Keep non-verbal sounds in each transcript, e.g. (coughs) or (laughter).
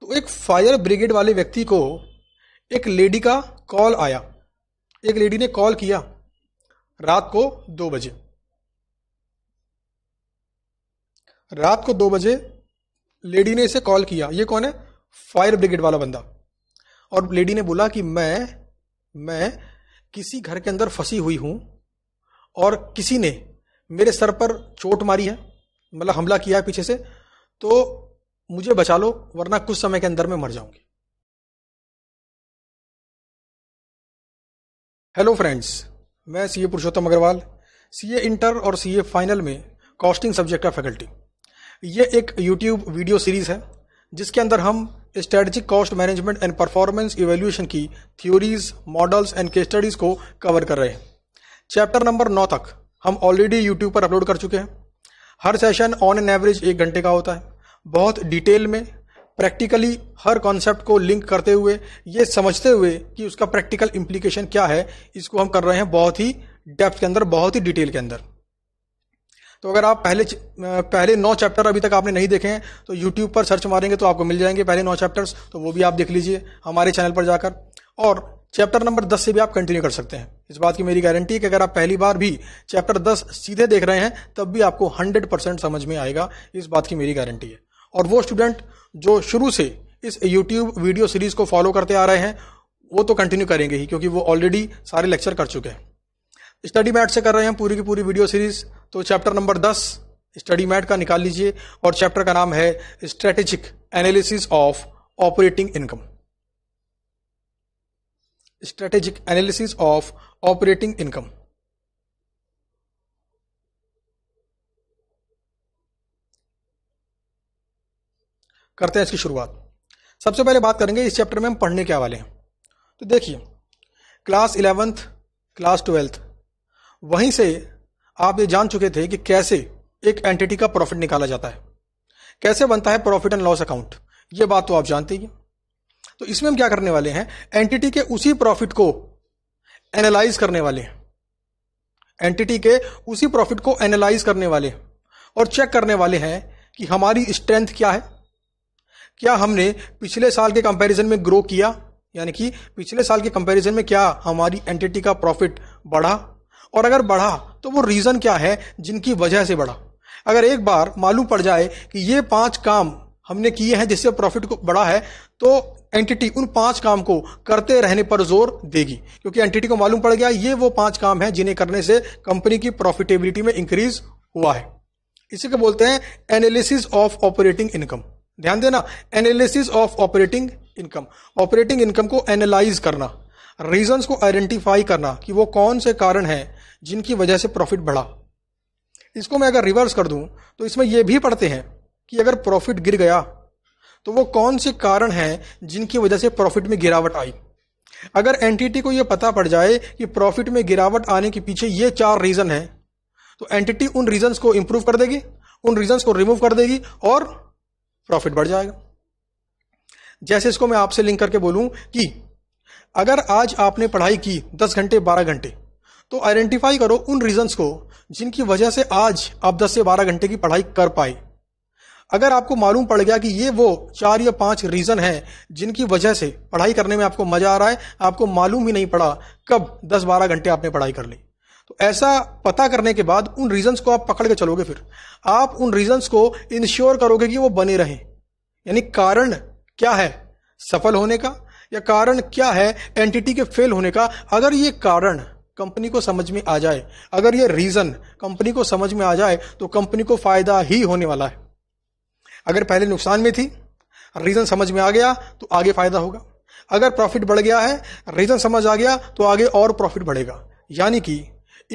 तो एक fire brigade वाले व्यक्ति को एक लेडी का कॉल आया एक लेडी ने कॉल किया रात को दो बजे रात को दो बजे लेडी ने इसे कॉल किया ये कौन है फायर ब्रिगेड वाला बंदा और लेडी ने बोला कि मैं मैं किसी घर के अंदर फंसी हुई हूं और किसी ने मेरे सर पर चोट मारी है मतलब हमला किया है पीछे से तो मुझे बचा लो वरना कुछ समय के अंदर मैं मर जाऊंगी हेलो फ्रेंड्स मैं CA Purushottam Agarwal CA inter और सीए फाइनल में कॉस्टिंग सब्जेक्ट का फैकल्टी ये एक यूट्यूब वीडियो सीरीज़ है जिसके अंदर हम strategic cost management and performance evaluation की theories models and case studies को कवर कर रहे हैं चैप्टर नंबर नौ तक हम ऑलरेडी यूट्यूब पर अपलोड कर चुके हैं हर सेशन ऑन एन एवरेज एक घंटे का होता है बहुत डिटेल में प्रैक्टिकली हर कॉन्सेप्ट को लिंक करते हुए ये समझते हुए कि उसका प्रैक्टिकल इम्प्लीकेशन क्या है इसको हम कर रहे हैं बहुत ही डेप्थ के अंदर बहुत ही डिटेल के अंदर तो अगर आप पहले पहले नौ चैप्टर अभी तक आपने नहीं देखे हैं तो यूट्यूब पर सर्च मारेंगे तो आपको मिल जाएंगे पहले नौ चैप्टर्स तो वो भी आप देख लीजिए हमारे चैनल पर जाकर और चैप्टर नंबर दस से भी आप कंटिन्यू कर सकते हैं इस बात की मेरी गारंटी है कि अगर आप पहली बार भी चैप्टर दस सीधे देख रहे हैं तब भी आपको हंड्रेड परसेंट समझ में आएगा इस बात की मेरी गारंटी है और वो स्टूडेंट जो शुरू से इस यूट्यूब वीडियो सीरीज़ को फॉलो करते आ रहे हैं वो तो कंटिन्यू करेंगे ही क्योंकि वो ऑलरेडी सारे लेक्चर कर चुके हैं स्टडी मैट से कर रहे हैं पूरी की पूरी वीडियो सीरीज़ तो चैप्टर नंबर दस स्टडी मैट का निकाल लीजिए और चैप्टर का नाम है strategic analysis of operating income strategic analysis of operating income करते हैं इसकी शुरुआत सबसे पहले बात करेंगे इस चैप्टर में हम पढ़ने के हवाले हैं तो देखिए क्लास इलेवेंथ क्लास ट्वेल्थ वहीं से आप ये जान चुके थे कि कैसे एक एंटिटी का प्रॉफिट निकाला जाता है कैसे बनता है प्रॉफिट एंड लॉस अकाउंट ये बात तो आप जानते ही तो इसमें हम क्या करने वाले हैं एंटिटी के उसी प्रॉफिट को एनालाइज करने वाले हैं एंटिटी के उसी प्रॉफिट को एनालाइज करने वाले और चेक करने वाले हैं कि हमारी स्ट्रेंथ क्या है क्या हमने पिछले साल के कंपैरिजन में ग्रो किया यानी कि पिछले साल के कंपैरिजन में क्या हमारी एंटिटी का प्रॉफिट बढ़ा और अगर बढ़ा तो वो रीज़न क्या है जिनकी वजह से बढ़ा अगर एक बार मालूम पड़ जाए कि ये पांच काम हमने किए हैं जिससे प्रॉफिट को बढ़ा है तो एंटिटी उन पांच काम को करते रहने पर जोर देगी क्योंकि एंटिटी को मालूम पड़ गया ये वो पांच काम हैं जिन्हें करने से कंपनी की प्रॉफिटेबिलिटी में इंक्रीज हुआ है इसी को बोलते हैं एनालिसिस ऑफ ऑपरेटिंग इनकम ध्यान देना analysis of operating income operating income को एनालाइज करना रीजंस को आइडेंटिफाई करना कि वो कौन से कारण हैं जिनकी वजह से प्रॉफिट बढ़ा इसको मैं अगर रिवर्स कर दूं तो इसमें यह भी पढ़ते हैं कि अगर प्रॉफिट गिर गया तो वो कौन से कारण हैं जिनकी वजह से प्रॉफिट में गिरावट आई अगर एंटिटी को यह पता पड़ जाए कि प्रॉफिट में गिरावट आने के पीछे ये चार रीज़न हैं तो एंटिटी उन रीजंस को इंप्रूव कर देगी उन रीजंस को रिमूव कर देगी और प्रॉफिट बढ़ जाएगा जैसे इसको मैं आपसे लिंक करके बोलूं कि अगर आज आपने पढ़ाई की दस घंटे बारह घंटे तो आइडेंटिफाई करो उन रीजंस को जिनकी वजह से आज आप 10 से 12 घंटे की पढ़ाई कर पाए अगर आपको मालूम पड़ गया कि ये वो चार या पांच रीज़न हैं जिनकी वजह से पढ़ाई करने में आपको मज़ा आ रहा है आपको मालूम ही नहीं पड़ा कब 10-12 घंटे आपने पढ़ाई कर ली तो ऐसा पता करने के बाद उन रीजंस को आप पकड़ के चलोगे फिर आप उन रीजंस को इंश्योर करोगे कि वो बने रहें यानी कारण क्या है सफल होने का या कारण क्या है एंटिटी के फेल होने का अगर ये कारण कंपनी को समझ में आ जाए अगर ये रीजन कंपनी को समझ में आ जाए तो कंपनी को फायदा ही होने वाला है अगर पहले नुकसान में थी रीजन समझ में आ गया तो आगे फायदा होगा अगर प्रॉफिट बढ़ गया है रीजन समझ आ गया तो आगे और प्रॉफिट बढ़ेगा यानी कि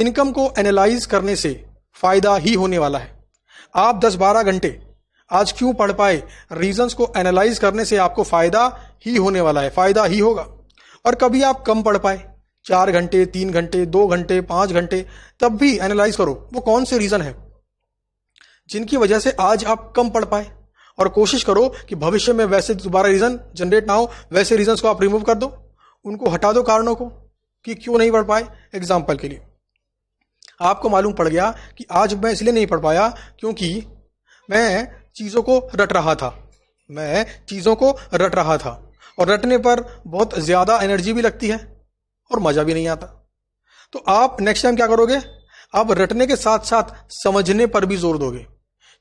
इनकम को एनालाइज करने से फ़ायदा ही होने वाला है आप 10-12 घंटे आज क्यों पढ़ पाए रीजंस को एनालाइज करने से आपको फ़ायदा ही होने वाला है फ़ायदा ही होगा और कभी आप कम पढ़ पाए चार घंटे तीन घंटे दो घंटे पांच घंटे तब भी एनालाइज करो वो कौन से रीज़न है जिनकी वजह से आज आप कम पढ़ पाए और कोशिश करो कि भविष्य में वैसे दोबारा रीज़न जनरेट ना हो वैसे रीजन को आप रिमूव कर दो उनको हटा दो कारणों को कि क्यों नहीं पढ़ पाए एग्जाम्पल के लिए आपको मालूम पड़ गया कि आज मैं इसलिए नहीं पढ़ पाया क्योंकि मैं चीज़ों को रट रहा था मैं चीज़ों को रट रहा था और रटने पर बहुत ज़्यादा एनर्जी भी लगती है और मज़ा भी नहीं आता तो आप नेक्स्ट टाइम क्या करोगे आप रटने के साथ साथ समझने पर भी जोर दोगे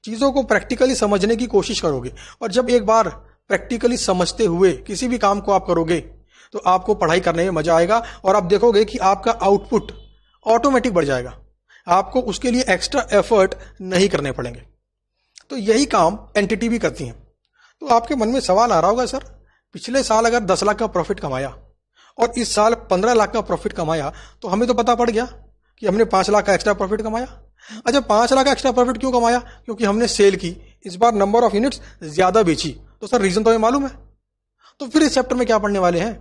चीज़ों को प्रैक्टिकली समझने की कोशिश करोगे और जब एक बार प्रैक्टिकली समझते हुए किसी भी काम को आप करोगे तो आपको पढ़ाई करने में मज़ा आएगा और आप देखोगे कि आपका आउटपुट ऑटोमेटिक बढ़ जाएगा आपको उसके लिए एक्स्ट्रा एफर्ट नहीं करने पड़ेंगे तो यही काम एंटिटी भी करती हैं तो आपके मन में सवाल आ रहा होगा सर पिछले साल अगर दस लाख का प्रॉफिट कमाया और इस साल पंद्रह लाख का प्रॉफिट कमाया तो हमें तो पता पड़ गया कि हमने पांच लाख का एक्स्ट्रा प्रॉफिट कमाया अच्छा पांच लाख का एक्स्ट्रा प्रॉफिट क्यों कमाया क्योंकि हमने सेल की इस बार नंबर ऑफ यूनिट्स ज़्यादा बेची तो सर रीज़न तो हमें मालूम है तो फिर इस चैप्टर में क्या पढ़ने वाले हैं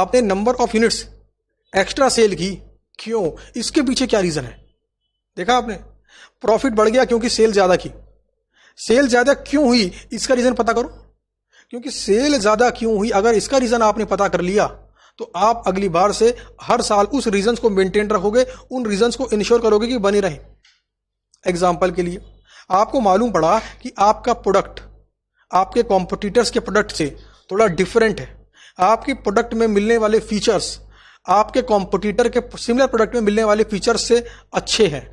आपने number of units extra sale की क्यों इसके पीछे क्या रीजन है देखा आपने प्रॉफिट बढ़ गया क्योंकि सेल ज्यादा की सेल ज्यादा क्यों हुई इसका रीजन पता करो क्योंकि सेल ज्यादा क्यों हुई अगर इसका रीजन आपने पता कर लिया तो आप अगली बार से हर साल उस रीजन को मेंटेन रखोगे उन रीजन को इंश्योर करोगे कि बने रहे एग्जाम्पल के लिए आपको मालूम पड़ा कि आपका प्रोडक्ट आपके कॉम्पिटिटर्स के प्रोडक्ट से थोड़ा डिफरेंट है आपके प्रोडक्ट में मिलने वाले फीचर्स आपके कॉम्पिटिटर के सिमिलर प्रोडक्ट में मिलने वाले फीचर्स से अच्छे हैं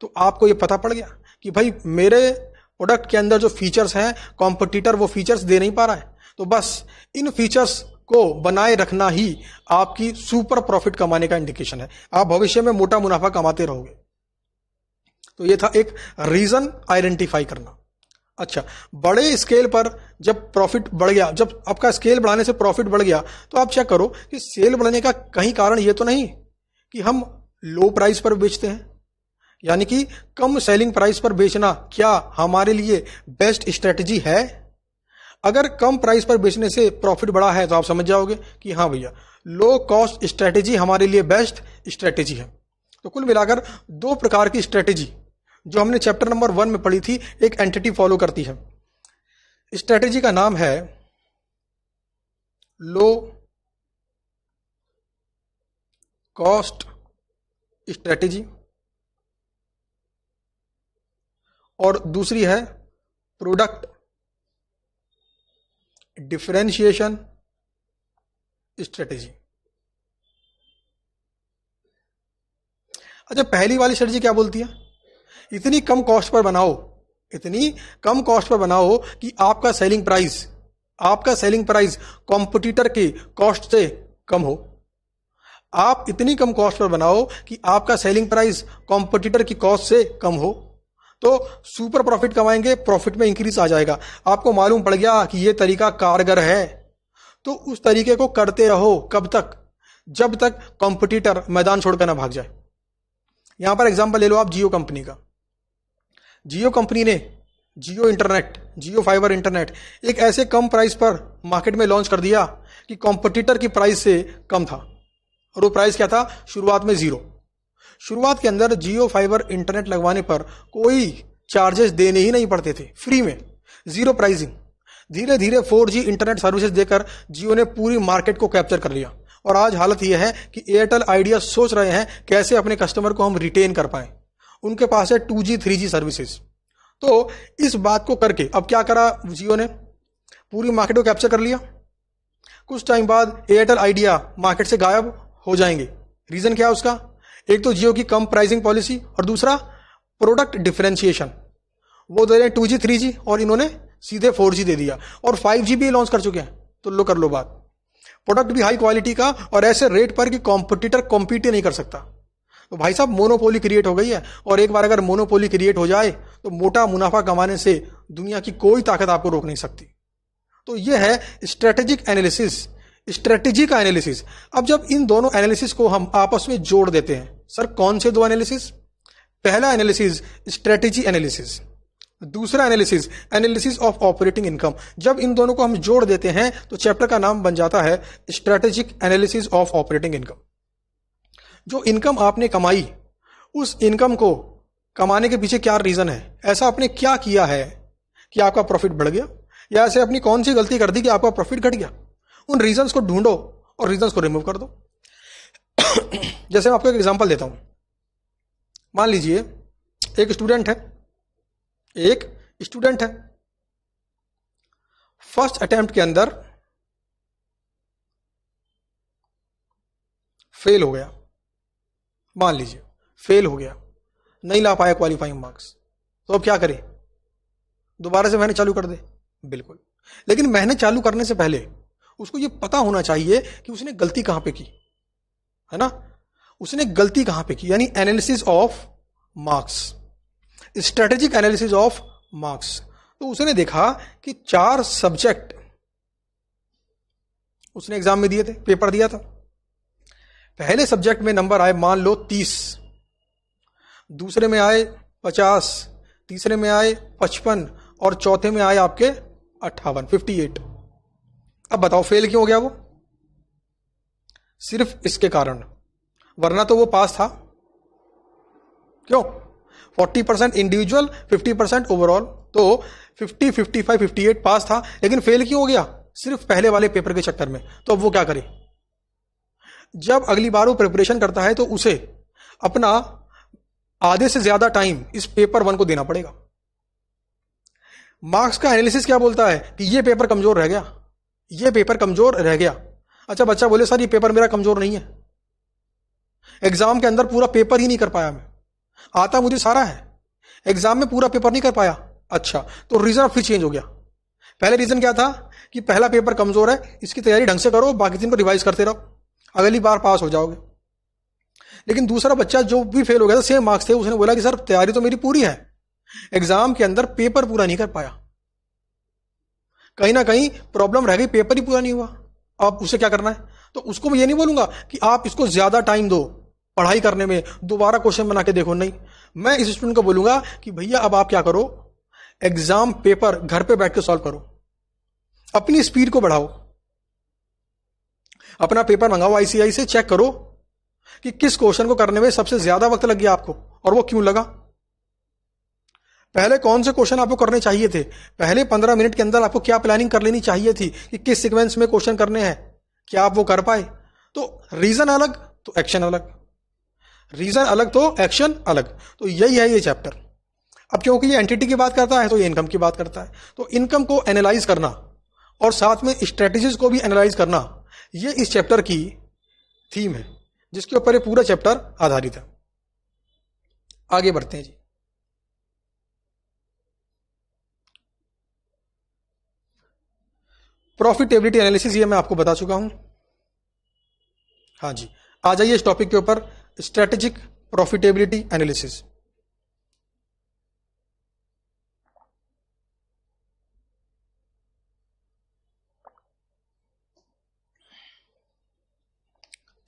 तो आपको ये पता पड़ गया कि भाई मेरे प्रोडक्ट के अंदर जो फीचर्स हैं कॉम्पिटिटर वो फीचर्स दे नहीं पा रहा है तो बस इन फीचर्स को बनाए रखना ही आपकी सुपर प्रॉफिट कमाने का इंडिकेशन है आप भविष्य में मोटा मुनाफा कमाते रहोगे तो ये था एक रीजन आइडेंटिफाई करना अच्छा बड़े स्केल पर जब प्रॉफिट बढ़ गया जब आपका स्केल बढ़ाने से प्रॉफिट बढ़ गया तो आप चेक करो कि सेल बढ़ने का कहीं कारण ये तो नहीं कि हम लो प्राइस पर बेचते हैं यानी कि कम सेलिंग प्राइस पर बेचना क्या हमारे लिए बेस्ट स्ट्रेटजी है अगर कम प्राइस पर बेचने से प्रॉफिट बढ़ा है तो आप समझ जाओगे कि हाँ भैया लो कॉस्ट स्ट्रेटेजी हमारे लिए बेस्ट स्ट्रेटेजी है तो कुल मिलाकर दो प्रकार की स्ट्रेटेजी जो हमने चैप्टर नंबर वन में पढ़ी थी एक एंटिटी फॉलो करती है स्ट्रेटेजी का नाम है लो कॉस्ट स्ट्रेटेजी और दूसरी है प्रोडक्ट डिफ्रेंशिएशन स्ट्रेटेजी अच्छा पहली वाली स्ट्रेटजी क्या बोलती है इतनी कम कॉस्ट पर बनाओ इतनी कम कॉस्ट पर बनाओ कि आपका सेलिंग प्राइस आपका सेलिंग प्राइस कॉम्पिटिटर के कॉस्ट से कम हो आप इतनी कम कॉस्ट पर बनाओ कि आपका सेलिंग प्राइस कॉम्पिटिटर की कॉस्ट से कम हो तो सुपर प्रॉफिट कमाएंगे प्रॉफिट में इंक्रीज आ जाएगा आपको मालूम पड़ गया कि यह तरीका कारगर है तो उस तरीके को करते रहो कब तक जब तक कॉम्पिटिटर मैदान छोड़कर ना भाग जाए यहां पर एग्जाम्पल ले लो आप जियो कंपनी का जियो कंपनी ने Jio internet Jio fibre internet एक ऐसे कम प्राइस पर मार्केट में लॉन्च कर दिया कि कॉम्पिटिटर की प्राइस से कम था और वो प्राइस क्या था शुरुआत में ज़ीरो शुरुआत के अंदर जियो फाइबर इंटरनेट लगवाने पर कोई चार्जेस देने ही नहीं पड़ते थे फ्री में ज़ीरो प्राइसिंग धीरे धीरे 4G इंटरनेट सर्विसेज देकर जियो ने पूरी मार्केट को कैप्चर कर लिया और आज हालत यह है कि एयरटेल आइडिया सोच रहे हैं कैसे अपने कस्टमर को हम रिटेन कर पाएं उनके पास है two G three G services तो इस बात को करके अब क्या करा जियो ने पूरी मार्केट को कैप्चर कर लिया कुछ टाइम बाद एयरटेल आइडिया मार्केट से गायब हो जाएंगे रीज़न क्या है उसका एक तो जियो की कम प्राइसिंग पॉलिसी और दूसरा प्रोडक्ट डिफ्रेंशिएशन वो दे रहे हैं टू जी थ्री जी और इन्होंने सीधे फोर जी दे दिया और फाइव जी भी लॉन्च कर चुके हैं तो लो कर लो बात प्रोडक्ट भी हाई क्वालिटी का और ऐसे रेट पर कि कॉम्पिटिटर कॉम्पीट ही नहीं कर सकता तो भाई साहब मोनोपोली क्रिएट हो गई है और एक बार अगर मोनोपोली क्रिएट हो जाए तो मोटा मुनाफा कमाने से दुनिया की कोई ताकत आपको रोक नहीं सकती तो ये है स्ट्रेटेजिक एनालिसिस स्ट्रेटेजी का एनालिसिस अब जब इन दोनों एनालिसिस को हम आपस में जोड़ देते हैं सर कौन से दो एनालिसिस पहला एनालिसिस स्ट्रेटेजी एनालिसिस दूसरा analysis analysis of operating income जब इन दोनों को हम जोड़ देते हैं तो चैप्टर का नाम बन जाता है strategic analysis of operating income जो इनकम आपने कमाई उस इनकम को कमाने के पीछे क्या रीज़न है ऐसा आपने क्या किया है कि आपका प्रॉफिट बढ़ गया या ऐसे अपनी कौन सी गलती कर दी कि आपका प्रॉफिट घट गया उन रीजंस को ढूंढो और रीजंस को रिमूव कर दो (coughs) जैसे मैं आपको एक एग्जांपल देता हूं मान लीजिए एक स्टूडेंट है एक स्टूडेंट है फर्स्ट अटेम्प्ट के अंदर फेल हो गया मान लीजिए फेल हो गया नहीं ला पाया क्वालिफाइंग मार्क्स तो अब क्या करें दोबारा से मैंने चालू कर दे बिल्कुल लेकिन मैंने चालू करने से पहले उसको ये पता होना चाहिए कि उसने गलती कहां पे की है ना उसने गलती कहां पे की यानी analysis of marks strategic analysis of marks तो उसने देखा कि चार सब्जेक्ट उसने एग्जाम में दिए थे पेपर दिया था पहले सब्जेक्ट में नंबर आए मान लो तीस दूसरे में आए पचास तीसरे में आए पचपन और चौथे में आए आपके अट्ठावन फिफ्टी एट अब बताओ फेल क्यों हो गया वो सिर्फ इसके कारण वरना तो वो पास था क्यों forty percent individual fifty percent overall तो fifty fifty five fifty eight pass था लेकिन फेल क्यों हो गया सिर्फ पहले वाले पेपर के चक्कर में तो अब वो क्या करे जब अगली बार वो प्रिपरेशन करता है तो उसे अपना आधे से ज्यादा टाइम इस पेपर वन को देना पड़ेगा मार्क्स का एनालिसिस क्या बोलता है कि ये पेपर कमजोर रह गया ये पेपर कमजोर रह गया अच्छा बच्चा बोले सर ये पेपर मेरा कमजोर नहीं है एग्जाम के अंदर पूरा पेपर ही नहीं कर पाया मैं आता मुझे सारा है एग्जाम में पूरा पेपर नहीं कर पाया अच्छा तो रीजन फिर चेंज हो गया पहले रीजन क्या था कि पहला पेपर कमजोर है इसकी तैयारी ढंग से करो बाकी दिन को रिवाइज करते रहो अगली बार पास हो जाओगे लेकिन दूसरा बच्चा जो भी फेल हो गया था सेम मार्क्स थे उसने बोला कि सर तैयारी तो मेरी पूरी है एग्जाम के अंदर पेपर पूरा नहीं कर पाया कहीं ना कहीं प्रॉब्लम रह गई पेपर ही पूरा नहीं हुआ अब उसे क्या करना है तो उसको मैं ये नहीं बोलूंगा कि आप इसको ज्यादा टाइम दो पढ़ाई करने में दोबारा क्वेश्चन बना के देखो नहीं मैं इस स्टूडेंट को बोलूंगा कि भैया अब आप क्या करो एग्जाम पेपर घर पे बैठ के सॉल्व करो अपनी स्पीड को बढ़ाओ अपना पेपर मंगाओ आईसीआई से चेक करो कि किस क्वेश्चन को करने में सबसे ज्यादा वक्त लग गया आपको और वो क्यों लगा पहले कौन से क्वेश्चन आपको करने चाहिए थे पहले पंद्रह मिनट के अंदर आपको क्या प्लानिंग कर लेनी चाहिए थी कि किस सीक्वेंस में क्वेश्चन करने हैं क्या आप वो कर पाए तो रीजन अलग तो एक्शन अलग रीजन अलग तो एक्शन अलग तो यही है ये चैप्टर अब क्योंकि ये एंटिटी की बात करता है तो ये इनकम की बात करता है तो इनकम को एनालाइज करना और साथ में स्ट्रेटेजीज को भी एनालाइज करना ये इस चैप्टर की थीम है जिसके ऊपर ये पूरा चैप्टर आधारित है आगे बढ़ते हैं जी प्रॉफिटेबिलिटी एनालिसिस ये मैं आपको बता चुका हूं हाँ जी आ जाइए इस टॉपिक के ऊपर strategic profitability analysis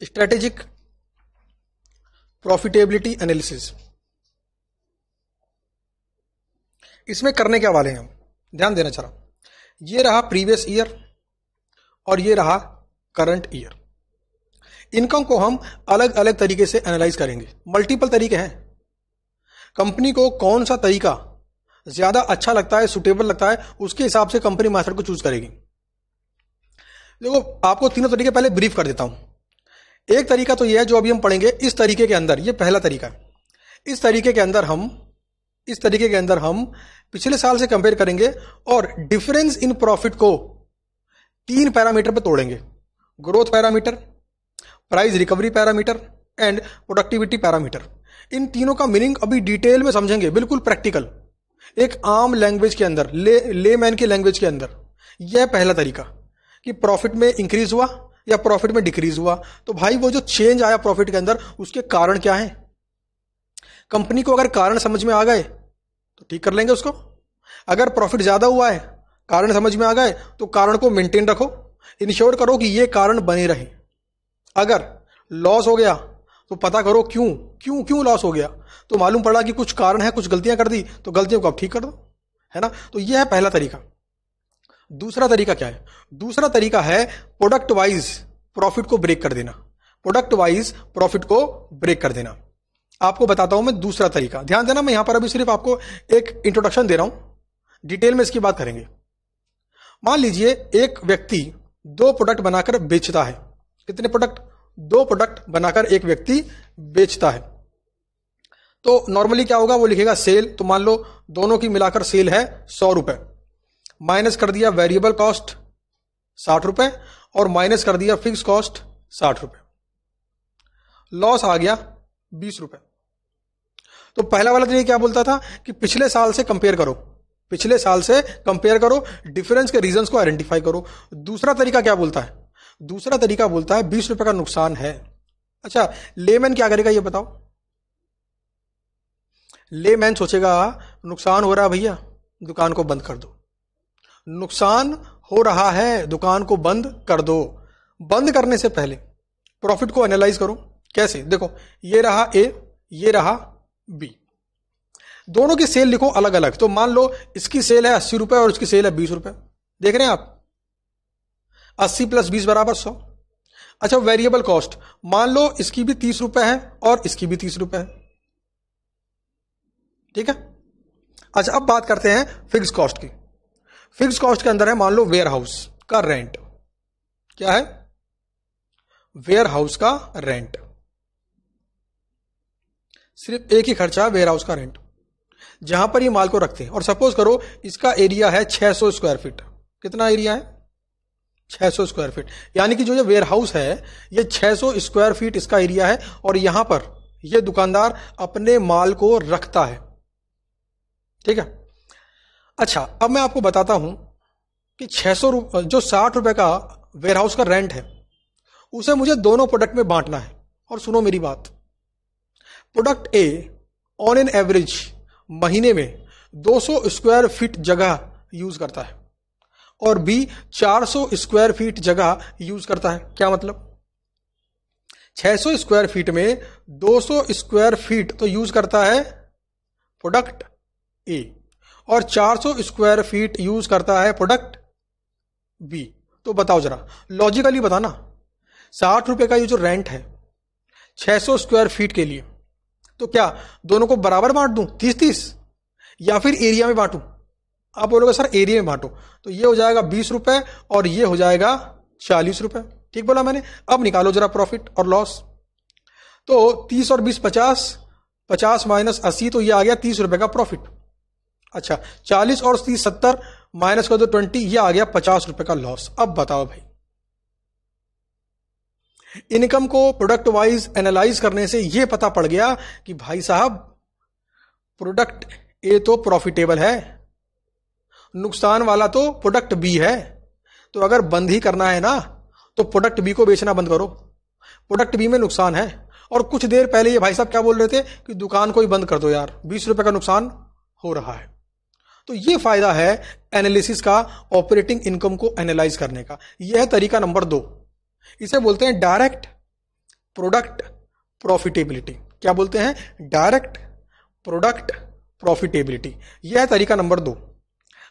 strategic profitability analysis इसमें करने क्या वाले हैं हम ध्यान देना चाह रहा यह रहा प्रीवियस ईयर और ये रहा करंट ईयर इनकम को हम अलग अलग तरीके से एनालाइज करेंगे मल्टीपल तरीके हैं कंपनी को कौन सा तरीका ज़्यादा अच्छा लगता है सुटेबल लगता है उसके हिसाब से कंपनी मास्टर को चूज करेगी देखो आपको तीनों तरीके पहले ब्रीफ कर देता हूं एक तरीका तो यह है जो अभी हम पढ़ेंगे इस तरीके के अंदर यह पहला तरीका है इस तरीके के अंदर हम इस तरीके के अंदर हम पिछले साल से कंपेयर करेंगे और डिफरेंस इन प्रॉफिट को तीन पैरामीटर पर तोड़ेंगे growth parameter price recovery parameter and productivity parameter इन तीनों का मीनिंग अभी डिटेल में समझेंगे बिल्कुल प्रैक्टिकल एक आम लैंग्वेज के अंदर ले लेमैन के लैंग्वेज के अंदर यह पहला तरीका कि प्रॉफिट में इंक्रीज हुआ या प्रॉफिट में डिक्रीज हुआ तो भाई वो जो चेंज आया प्रॉफिट के अंदर उसके कारण क्या है कंपनी को अगर कारण समझ में आ गए तो ठीक कर लेंगे उसको अगर प्रॉफिट ज़्यादा हुआ है कारण समझ में आ गए तो कारण को मेंटेन रखो इंश्योर करो कि ये कारण बने रहे अगर लॉस हो गया तो पता करो क्यों क्यों क्यों लॉस हो गया तो मालूम पड़ा कि कुछ कारण है कुछ गलतियां कर दी तो गलतियों को आप ठीक कर दो है ना तो यह है पहला तरीका दूसरा तरीका क्या है दूसरा तरीका है प्रोडक्ट वाइज प्रॉफिट को ब्रेक कर देना प्रोडक्ट वाइज प्रॉफिट को ब्रेक कर देना आपको बताता हूं मैं दूसरा तरीका ध्यान देना मैं यहां पर अभी सिर्फ आपको एक इंट्रोडक्शन दे रहा हूं डिटेल में इसकी बात करेंगे मान लीजिए एक व्यक्ति दो प्रोडक्ट बनाकर बेचता है कितने प्रोडक्ट दो प्रोडक्ट बनाकर एक व्यक्ति बेचता है तो नॉर्मली क्या होगा वो लिखेगा सेल तो मान लो दोनों की मिलाकर सेल है सौ रुपए माइनस कर दिया वेरिएबल कॉस्ट साठ रुपए और माइनस कर दिया फिक्स कॉस्ट साठ रुपए लॉस आ गया बीस रुपए तो पहला वाला तरीका तो क्या बोलता था कि पिछले साल से कंपेयर करो पिछले साल से कंपेयर करो डिफरेंस के रीजंस को आइडेंटिफाई करो दूसरा तरीका क्या बोलता है दूसरा तरीका बोलता है बीस रुपए का नुकसान है अच्छा लेमैन क्या करेगा ये बताओ लेमैन सोचेगा नुकसान हो रहा है भैया दुकान को बंद कर दो नुकसान हो रहा है दुकान को बंद कर दो बंद करने से पहले प्रॉफिट को एनालाइज करो कैसे देखो ये रहा ए ये रहा बी दोनों की सेल लिखो अलग अलग तो मान लो इसकी सेल है अस्सी रुपए और इसकी सेल है बीस रुपए देख रहे हैं आप अस्सी प्लस बीस बराबर सौ अच्छा वेरिएबल कॉस्ट मान लो इसकी भी तीस रुपए है और इसकी भी तीस रुपए है ठीक है अच्छा अब बात करते हैं फिक्स कॉस्ट की फिक्स कॉस्ट के अंदर है मान लो वेयर हाउस का रेंट क्या है वेयर हाउस का रेंट सिर्फ एक ही खर्चा है वेयर हाउस का रेंट जहां पर ये माल को रखते हैं और सपोज करो इसका एरिया है 600 स्क्वायर फीट कितना एरिया है 600 स्क्वायर फीट यानी कि जो ये वेयर हाउस है ये 600 स्क्वायर फीट इसका एरिया है और यहां पर ये दुकानदार अपने माल को रखता है ठीक है अच्छा अब मैं आपको बताता हूं कि छह सौ जो साठ रुपए का वेयर हाउस का रेंट है उसे मुझे दोनों प्रोडक्ट में बांटना है और सुनो मेरी बात product A on an average महीने में 200 स्क्वायर फीट जगह यूज़ करता है और बी 400 स्क्वायर फीट जगह यूज़ करता है क्या मतलब 600 स्क्वायर फीट में 200 स्क्वायर फीट तो यूज़ करता है प्रोडक्ट ए और 400 स्क्वायर फीट यूज करता है प्रोडक्ट बी तो बताओ जरा लॉजिकली बताना साठ रुपए का ये जो रेंट है 600 स्क्वायर फीट के लिए तो क्या दोनों को बराबर बांट दूं तीस तीस या फिर एरिया में बांटूं आप बोलोगे सर एरिया में बांटो तो ये हो जाएगा बीस रुपए और ये हो जाएगा चालीस रुपए ठीक बोला मैंने अब निकालो जरा प्रॉफिट और लॉस तो तीस और बीस पचास पचास माइनस अस्सी तो ये आ गया तीस रुपए का प्रॉफिट अच्छा चालीस और तीस सत्तर माइनस कर दो ट्वेंटी ये आ गया पचास रुपए का लॉस अब बताओ भाई इनकम को प्रोडक्ट वाइज एनालाइज करने से ये पता पड़ गया कि भाई साहब प्रोडक्ट ए तो प्रॉफिटेबल है नुकसान वाला तो प्रोडक्ट बी है तो अगर बंद ही करना है ना तो प्रोडक्ट बी को बेचना बंद करो प्रोडक्ट बी में नुकसान है और कुछ देर पहले ये भाई साहब क्या बोल रहे थे कि दुकान को ही बंद कर दो यार बीस रुपए का नुकसान हो रहा है तो ये फायदा है एनालिसिस का ऑपरेटिंग इनकम को एनालाइज करने का यह तरीका नंबर दो इसे बोलते हैं डायरेक्ट प्रोडक्ट प्रॉफिटेबिलिटी क्या बोलते हैं डायरेक्ट प्रोडक्ट प्रॉफिटेबिलिटी यह है तरीका नंबर दो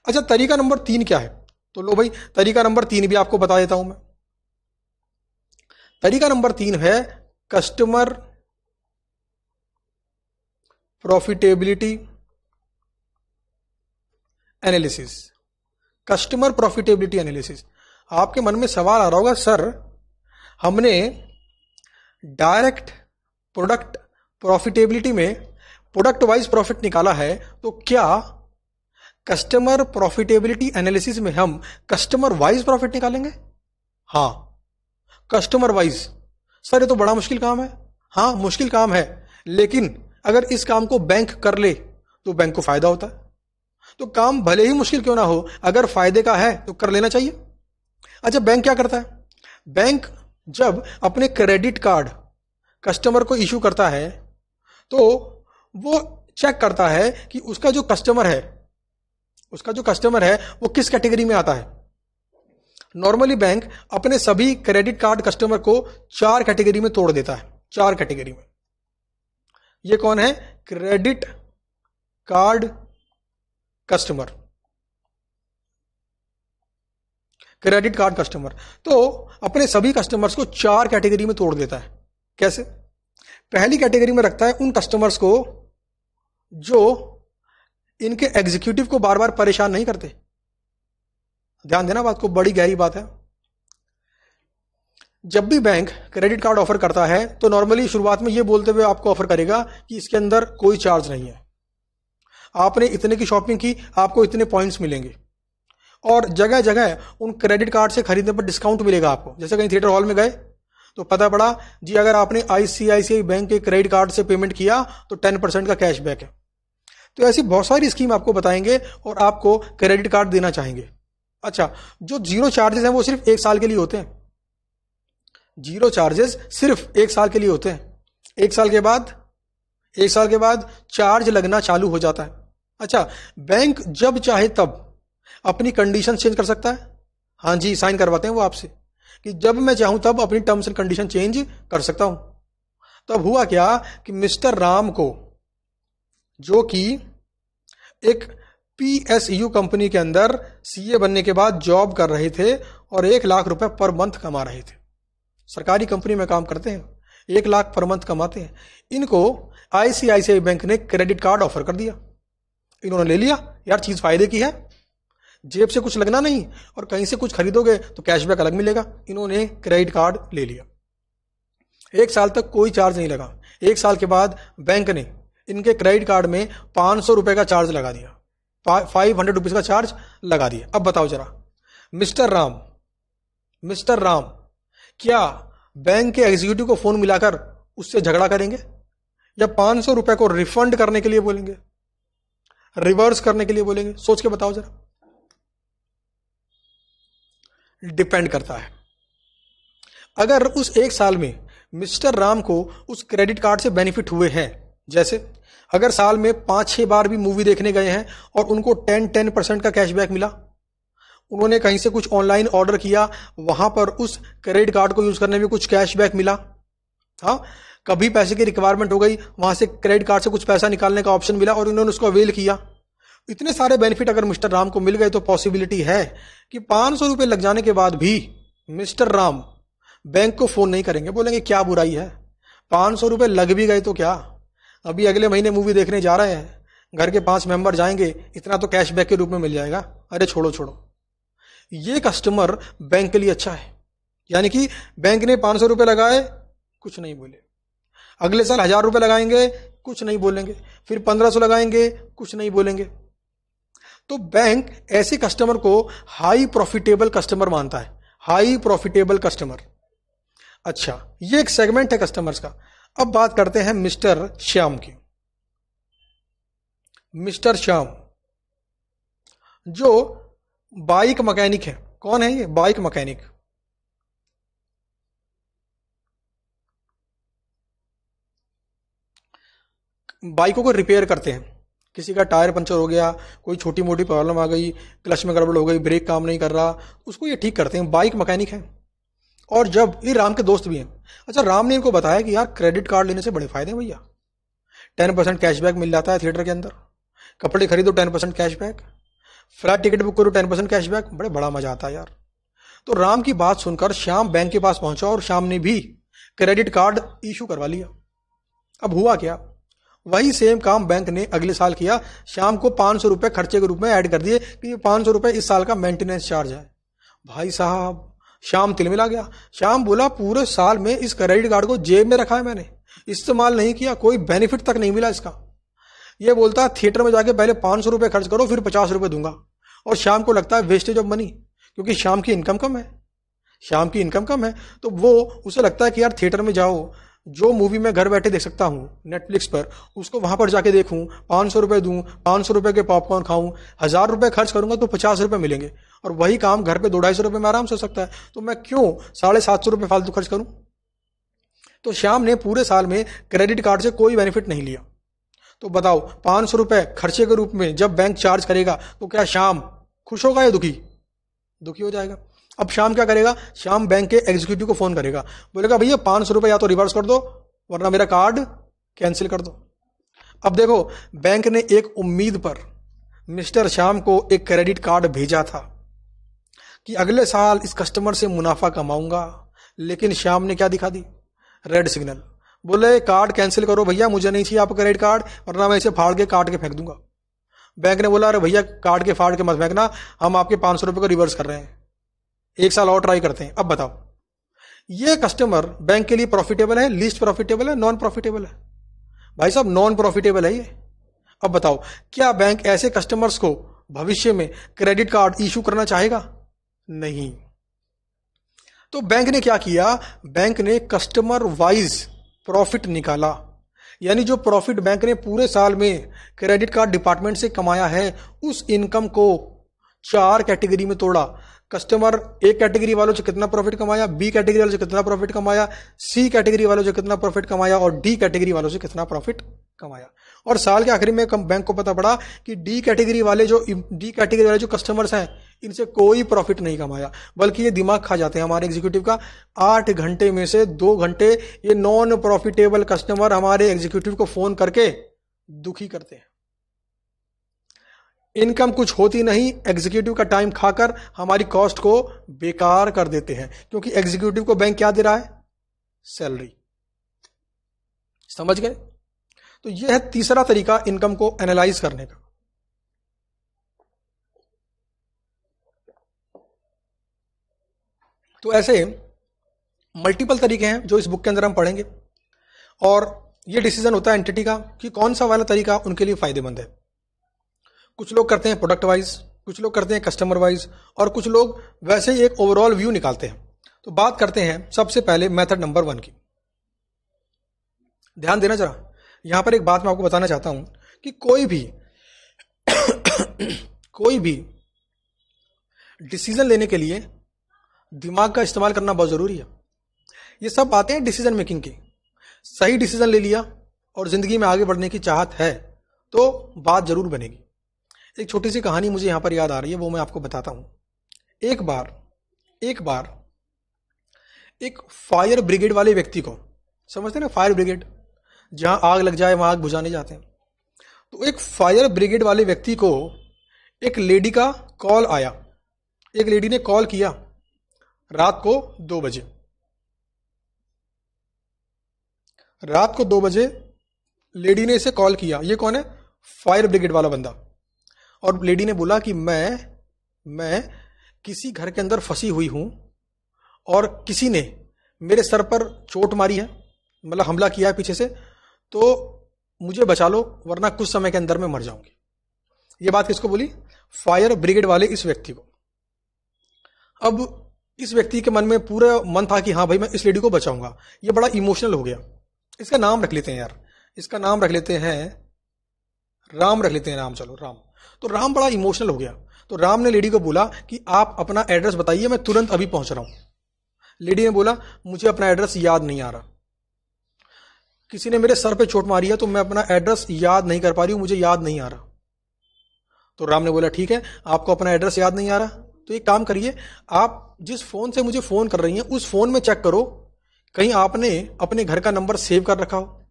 अच्छा तरीका नंबर तीन क्या है तो लो भाई तरीका नंबर तीन भी आपको बता देता हूं मैं तरीका नंबर तीन है customer profitability analysis customer profitability analysis आपके मन में सवाल आ रहा होगा सर हमने डायरेक्ट प्रोडक्ट प्रॉफिटेबिलिटी में प्रोडक्ट वाइज प्रॉफिट निकाला है तो क्या कस्टमर प्रॉफिटेबिलिटी एनालिसिस में हम कस्टमर वाइज प्रॉफिट निकालेंगे हाँ कस्टमर वाइज सर ये तो बड़ा मुश्किल काम है हाँ मुश्किल काम है लेकिन अगर इस काम को बैंक कर ले तो बैंक को फायदा होता है तो काम भले ही मुश्किल क्यों ना हो अगर फायदे का है तो कर लेना चाहिए अच्छा बैंक क्या करता है बैंक जब अपने क्रेडिट कार्ड कस्टमर को इशू करता है तो वो चेक करता है कि उसका जो कस्टमर है उसका जो कस्टमर है वो किस कैटेगरी में आता है नॉर्मली बैंक अपने सभी क्रेडिट कार्ड कस्टमर को चार कैटेगरी में तोड़ देता है चार कैटेगरी में ये कौन है credit card customer credit card customer तो अपने सभी कस्टमर्स को चार कैटेगरी में तोड़ देता है कैसे पहली कैटेगरी में रखता है उन कस्टमर्स को जो इनके एग्जीक्यूटिव को बार बार परेशान नहीं करते ध्यान देना बात को बड़ी गहरी बात है जब भी बैंक क्रेडिट कार्ड ऑफर करता है तो नॉर्मली शुरुआत में यह बोलते हुए आपको ऑफर करेगा कि इसके अंदर कोई चार्ज नहीं है आपने इतने की शॉपिंग की आपको इतने पॉइंट्स मिलेंगे और जगह जगह उन क्रेडिट कार्ड से खरीदने पर डिस्काउंट मिलेगा आपको जैसे कहीं थिएटर हॉल में गए तो पता पड़ा जी अगर आपने आईसीआईसीआई बैंक के क्रेडिट कार्ड से पेमेंट किया तो टेन परसेंट का कैशबैक है तो ऐसी बहुत सारी स्कीम आपको बताएंगे और आपको क्रेडिट कार्ड देना चाहेंगे अच्छा जो जीरो चार्जेस हैं वो सिर्फ एक साल के लिए होते हैं जीरो चार्जेस सिर्फ एक साल के लिए होते हैं एक साल के बाद एक साल के बाद चार्ज लगना चालू हो जाता है अच्छा बैंक जब चाहे तब अपनी कंडीशन चेंज कर सकता है हाँ जी साइन करवाते हैं वो आपसे कि जब मैं चाहूं तब अपनी टर्म्स एंड कंडीशन चेंज कर सकता हूं तब हुआ क्या कि मिस्टर राम को जो कि एक पीएसयू कंपनी के अंदर सीए बनने के बाद जॉब कर रहे थे और एक लाख रुपए पर मंथ कमा रहे थे सरकारी कंपनी में काम करते हैं एक लाख पर मंथ कमाते हैं इनको आईसीआईसीआई बैंक ने क्रेडिट कार्ड ऑफर कर दिया इन्होंने ले लिया यार चीज़ फ़ायदे की है जेब से कुछ लगना नहीं और कहीं से कुछ खरीदोगे तो कैशबैक अलग मिलेगा इन्होंने क्रेडिट कार्ड ले लिया एक साल तक कोई चार्ज नहीं लगा एक साल के बाद बैंक ने इनके क्रेडिट कार्ड में पाँच सौ रुपये का चार्ज लगा दिया फाइव हंड्रेड रुपीज़ का चार्ज लगा दिया अब बताओ जरा मिस्टर राम मिस्टर राम क्या बैंक के एग्जीक्यूटिव को फ़ोन मिलाकर उससे झगड़ा करेंगे या पाँच सौ रुपये को रिफंड करने के लिए बोलेंगे रिवर्स करने के लिए बोलेंगे सोच के बताओ जरा डिपेंड करता है अगर उस एक साल में मिस्टर राम को उस क्रेडिट कार्ड से बेनिफिट हुए हैं जैसे अगर साल में पांच छह बार भी मूवी देखने गए हैं और उनको टेन टेन परसेंट का कैशबैक मिला उन्होंने कहीं से कुछ ऑनलाइन ऑर्डर किया वहां पर उस क्रेडिट कार्ड को यूज करने में कुछ कैशबैक मिला हाँ कभी पैसे की रिक्वायरमेंट हो गई वहां से क्रेडिट कार्ड से कुछ पैसा निकालने का ऑप्शन मिला और इन्होंने उसको अवेल किया इतने सारे बेनिफिट अगर मिस्टर राम को मिल गए तो पॉसिबिलिटी है कि पांच सौ रुपये लग जाने के बाद भी मिस्टर राम बैंक को फ़ोन नहीं करेंगे बोलेंगे क्या बुराई है पांच सौ रुपये लग भी गए तो क्या अभी अगले महीने मूवी देखने जा रहे हैं घर के पांच मेंबर जाएंगे इतना तो कैशबैक के रूप में मिल जाएगा अरे छोड़ो छोड़ो ये कस्टमर बैंक के लिए अच्छा है यानी कि बैंक ने पाँच सौ रुपये लगाए कुछ नहीं बोले अगले साल हजार रुपए लगाएंगे कुछ नहीं बोलेंगे फिर पंद्रह सौ लगाएंगे कुछ नहीं बोलेंगे तो बैंक ऐसे कस्टमर को हाई प्रॉफिटेबल कस्टमर मानता है हाई प्रॉफिटेबल कस्टमर अच्छा ये एक सेगमेंट है कस्टमर्स का अब बात करते हैं मिस्टर श्याम की मिस्टर श्याम जो बाइक मैकेनिक है कौन है ये बाइक मैकेनिक बाइकों को रिपेयर करते हैं किसी का टायर पंचर हो गया कोई छोटी मोटी प्रॉब्लम आ गई क्लच में गड़बड़ हो गई ब्रेक काम नहीं कर रहा उसको ये ठीक करते हैं बाइक मकैनिक है और जब ये राम के दोस्त भी हैं अच्छा राम ने इनको बताया कि यार क्रेडिट कार्ड लेने से बड़े फायदे हैं भैया टेन परसेंट कैशबैक मिल जाता है थिएटर के अंदर कपड़े खरीदो ten percent cashback flight ticket book करो टेन परसेंट कैशबैक बड़े बड़ा मजा आता है यार तो राम की बात सुनकर श्याम बैंक के पास पहुंचा और श्याम ने भी क्रेडिट कार्ड इशू करवा लिया अब हुआ क्या वही सेम काम बैंक ने अगले साल किया शाम को पाँच सौ रुपये खर्चे के रूप में ऐड कर दिए कि पाँच सौ रुपये इस साल का मेंटेनेंस चार्ज है भाई साहब शाम तिल मिला गया शाम बोला पूरे साल में इस क्रेडिट कार्ड को जेब में रखा है मैंने इस्तेमाल नहीं किया कोई बेनिफिट तक नहीं मिला इसका ये बोलता है थिएटर में जाके पहले पाँच सौ रुपये खर्च करो फिर पचास रुपये दूंगा और शाम को लगता है वेस्टेज ऑफ मनी क्योंकि शाम की इनकम कम है शाम की इनकम कम है तो वो उसे लगता है कि यार थिएटर में जाओ जो मूवी मैं घर बैठे देख सकता हूँ नेटफ्लिक्स पर उसको वहां पर जाके देखूँ पाँच सौ रुपये दूँ पाँच सौ रुपये के पॉपकॉर्न खाऊँ हज़ार रुपये खर्च करूंगा तो पचास रुपये मिलेंगे और वही काम घर पे दो ढाई सौ रुपये में आराम से हो सकता है तो मैं क्यों साढ़े सात सौ रुपये फालतू खर्च करूँ तो श्याम ने पूरे साल में क्रेडिट कार्ड से कोई बेनिफिट नहीं लिया तो बताओ पाँच सौ रुपये खर्चे के रूप में जब बैंक चार्ज करेगा तो क्या श्याम खुश होगा या दुखी दुखी हो जाएगा अब शाम क्या करेगा शाम बैंक के एग्जीक्यूटिव को फ़ोन करेगा बोलेगा भैया पांच सौ रुपये या तो रिवर्स कर दो वरना मेरा कार्ड कैंसिल कर दो अब देखो बैंक ने एक उम्मीद पर मिस्टर शाम को एक क्रेडिट कार्ड भेजा था कि अगले साल इस कस्टमर से मुनाफा कमाऊंगा लेकिन शाम ने क्या दिखा दी रेड सिग्नल बोले कार्ड कैंसिल करो भैया मुझे नहीं चाहिए आपका क्रेडिट कार्ड वरना मैं इसे फाड़ के काट के फेंक दूंगा बैंक ने बोला अरे भैया कार्ड के फाड़ के मत फेंकना हम आपके पांच सौ रुपये को रिवर्स कर रहे हैं एक साल और ट्राई करते हैं अब बताओ ये कस्टमर बैंक के लिए प्रॉफिटेबल है लीस्ट प्रॉफिटेबल है नॉन प्रॉफिटेबल है भाई साहब नॉन प्रॉफिटेबल है ये अब बताओ क्या बैंक ऐसे कस्टमर्स को भविष्य में क्रेडिट कार्ड इश्यू करना चाहेगा नहीं तो बैंक ने क्या किया बैंक ने कस्टमर वाइज प्रॉफिट निकाला यानी जो प्रॉफिट बैंक ने पूरे साल में क्रेडिट कार्ड डिपार्टमेंट से कमाया है उस इनकम को चार कैटेगरी में तोड़ा कस्टमर ए कैटेगरी वालों से कितना प्रॉफिट कमाया बी कैटेगरी वालों से कितना प्रॉफिट कमाया सी कैटेगरी वालों से कितना प्रॉफिट कमाया और डी कैटेगरी वालों से कितना प्रॉफिट कमाया और साल के आखिरी में बैंक को पता पड़ा कि डी कैटेगरी वाले जो डी कैटेगरी वाले जो कस्टमर्स हैं इनसे कोई प्रॉफिट नहीं कमाया बल्कि ये दिमाग खा जाते हैं हमारे एग्जीक्यूटिव का आठ घंटे में से दो घंटे ये नॉन प्रॉफिटेबल कस्टमर हमारे एग्जीक्यूटिव को फोन करके दुखी करते हैं इनकम कुछ होती नहीं एग्जीक्यूटिव का टाइम खाकर हमारी कॉस्ट को बेकार कर देते हैं क्योंकि एग्जीक्यूटिव को बैंक क्या दे रहा है सैलरी समझ गए तो यह है तीसरा तरीका इनकम को एनालाइज करने का तो ऐसे मल्टीपल तरीके हैं जो इस बुक के अंदर हम पढ़ेंगे और यह डिसीजन होता है एंटिटी का कि कौन सा वाला तरीका उनके लिए फायदेमंद है कुछ लोग करते हैं प्रोडक्ट वाइज कुछ लोग करते हैं कस्टमर वाइज और कुछ लोग वैसे ही एक ओवरऑल व्यू निकालते हैं तो बात करते हैं सबसे पहले मेथड नंबर वन की ध्यान देना जरा यहाँ पर एक बात मैं आपको बताना चाहता हूँ कि कोई भी (coughs) कोई भी डिसीजन लेने के लिए दिमाग का इस्तेमाल करना बहुत ज़रूरी है ये सब बातें हैं डिसीजन मेकिंग की सही डिसीजन ले लिया और ज़िंदगी में आगे बढ़ने की चाहत है तो बात ज़रूर बनेगी एक छोटी सी कहानी मुझे यहाँ पर याद आ रही है वो मैं आपको बताता हूँ एक बार एक बार एक फायर ब्रिगेड वाले व्यक्ति को समझते ना फायर ब्रिगेड जहाँ आग लग जाए वहाँ आग बुझाने जाते हैं तो एक फायर ब्रिगेड वाले व्यक्ति को एक लेडी का कॉल आया एक लेडी ने कॉल किया रात को दो बजे रात को दो बजे लेडी ने इसे कॉल किया ये कौन है फायर ब्रिगेड वाला बंदा और लेडी ने बोला कि मैं मैं किसी घर के अंदर फंसी हुई हूं और किसी ने मेरे सर पर चोट मारी है मतलब हमला किया है पीछे से तो मुझे बचा लो वरना कुछ समय के अंदर मैं मर जाऊंगी ये बात किसको बोली फायर ब्रिगेड वाले इस व्यक्ति को अब इस व्यक्ति के मन में पूरा मन था कि हाँ भाई मैं इस लेडी को बचाऊंगा ये बड़ा इमोशनल हो गया इसका नाम रख लेते हैं यार इसका नाम रख लेते हैं राम रख लेते हैं राम चलो राम तो राम बड़ा इमोशनल हो गया तो राम ने लेडी को बोला कि आप अपना एड्रेस बताइए मैं तुरंत अभी पहुंच रहा हूं लेडी ने बोला मुझे अपना एड्रेस याद नहीं आ रहा किसी ने मेरे सर पे चोट मारी है तो मैं अपना एड्रेस याद नहीं कर पा रही हूं मुझे याद नहीं आ रहा तो राम ने बोला ठीक है आपको अपना एड्रेस याद नहीं आ रहा तो एक काम करिए आप जिस फ़ोन से मुझे फ़ोन कर रही हैं उस फ़ोन में चेक करो कहीं आपने अपने घर का नंबर सेव कर रखा हो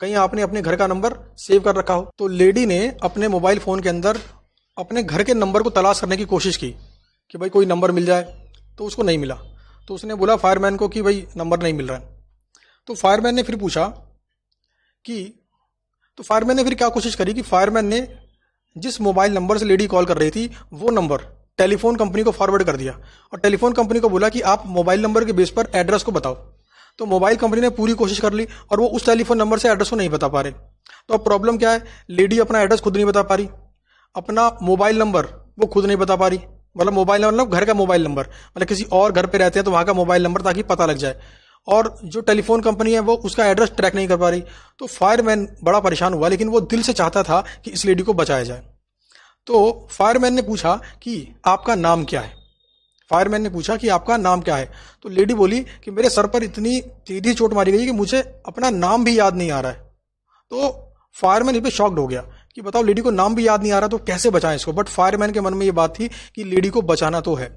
कहीं आपने अपने घर का नंबर सेव कर रखा हो तो लेडी ने अपने मोबाइल फ़ोन के अंदर अपने घर के नंबर को तलाश करने की कोशिश की कि भाई कोई नंबर मिल जाए तो उसको नहीं मिला तो उसने बोला फायरमैन को कि भाई नंबर नहीं मिल रहा है तो फायरमैन ने फिर पूछा कि तो फायरमैन ने फिर क्या कोशिश करी कि फायरमैन ने जिस मोबाइल नंबर से लेडी कॉल कर रही थी वो नंबर टेलीफोन कंपनी को फॉरवर्ड कर दिया और टेलीफोन कंपनी को बोला कि आप मोबाइल नंबर के बेस पर एड्रेस को बताओ तो मोबाइल कंपनी ने पूरी कोशिश कर ली और वो उस टेलीफोन नंबर से एड्रेस को नहीं बता पा रहे तो अब प्रॉब्लम क्या है लेडी अपना एड्रेस खुद नहीं बता पा रही अपना मोबाइल नंबर वो खुद नहीं बता पा रही मतलब मोबाइल नंबर मतलब घर का मोबाइल नंबर मतलब किसी और घर पर रहते हैं तो वहाँ का मोबाइल नंबर ताकि पता लग जाए और जो टेलीफोन कंपनी है वो उसका एड्रेस ट्रैक नहीं कर पा रही तो फायरमैन बड़ा परेशान हुआ लेकिन वो दिल से चाहता था कि इस लेडी को बचाया जाए तो फायरमैन ने पूछा कि आपका नाम क्या है फायरमैन ने पूछा कि आपका नाम क्या है तो लेडी बोली कि मेरे सर पर इतनी तेजी चोट मारी गई कि मुझे अपना नाम भी याद नहीं आ रहा है तो फायरमैन इस पर शॉक्ड हो गया कि बताओ लेडी को नाम भी याद नहीं आ रहा तो कैसे बचाएं इसको बट फायरमैन के मन में ये बात थी कि लेडी को बचाना तो है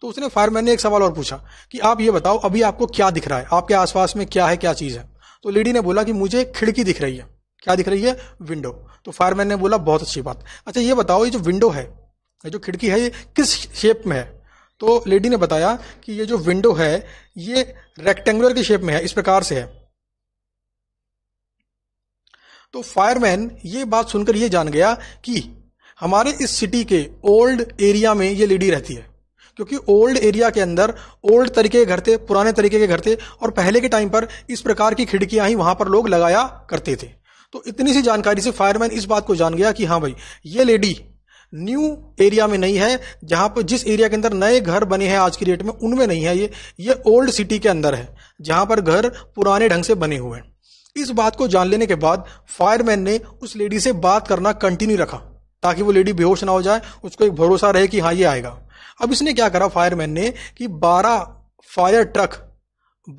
तो उसने फायरमैन ने एक सवाल और पूछा कि आप ये बताओ अभी आपको क्या दिख रहा है आपके आसपास में क्या है क्या चीज़ है तो लेडी ने बोला कि मुझे खिड़की दिख रही है क्या दिख रही है विंडो तो फायरमैन ने बोला बहुत अच्छी बात अच्छा ये बताओ ये जो विंडो है ये जो खिड़की है ये किस शेप में है तो लेडी ने बताया कि ये जो विंडो है ये रेक्टेंगुलर की शेप में है इस प्रकार से है तो फायरमैन ये बात सुनकर ये जान गया कि हमारे इस सिटी के ओल्ड एरिया में ये लेडी रहती है क्योंकि ओल्ड एरिया के अंदर ओल्ड तरीके के घर थे पुराने तरीके के घर थे और पहले के टाइम पर इस प्रकार की खिड़कियां ही वहां पर लोग लगाया करते थे तो इतनी सी जानकारी से फायरमैन इस बात को जान गया कि हाँ भाई ये लेडी न्यू एरिया में नहीं है जहाँ पर जिस एरिया के अंदर नए घर बने हैं आज की डेट में उनमें नहीं है ये ये ओल्ड सिटी के अंदर है जहाँ पर घर पुराने ढंग से बने हुए हैं इस बात को जान लेने के बाद फायरमैन ने उस लेडी से बात करना कंटिन्यू रखा ताकि वो लेडी बेहोश ना हो जाए उसको एक भरोसा रहे कि हाँ ये आएगा अब इसने क्या करा फायरमैन ने कि 12 फायर ट्रक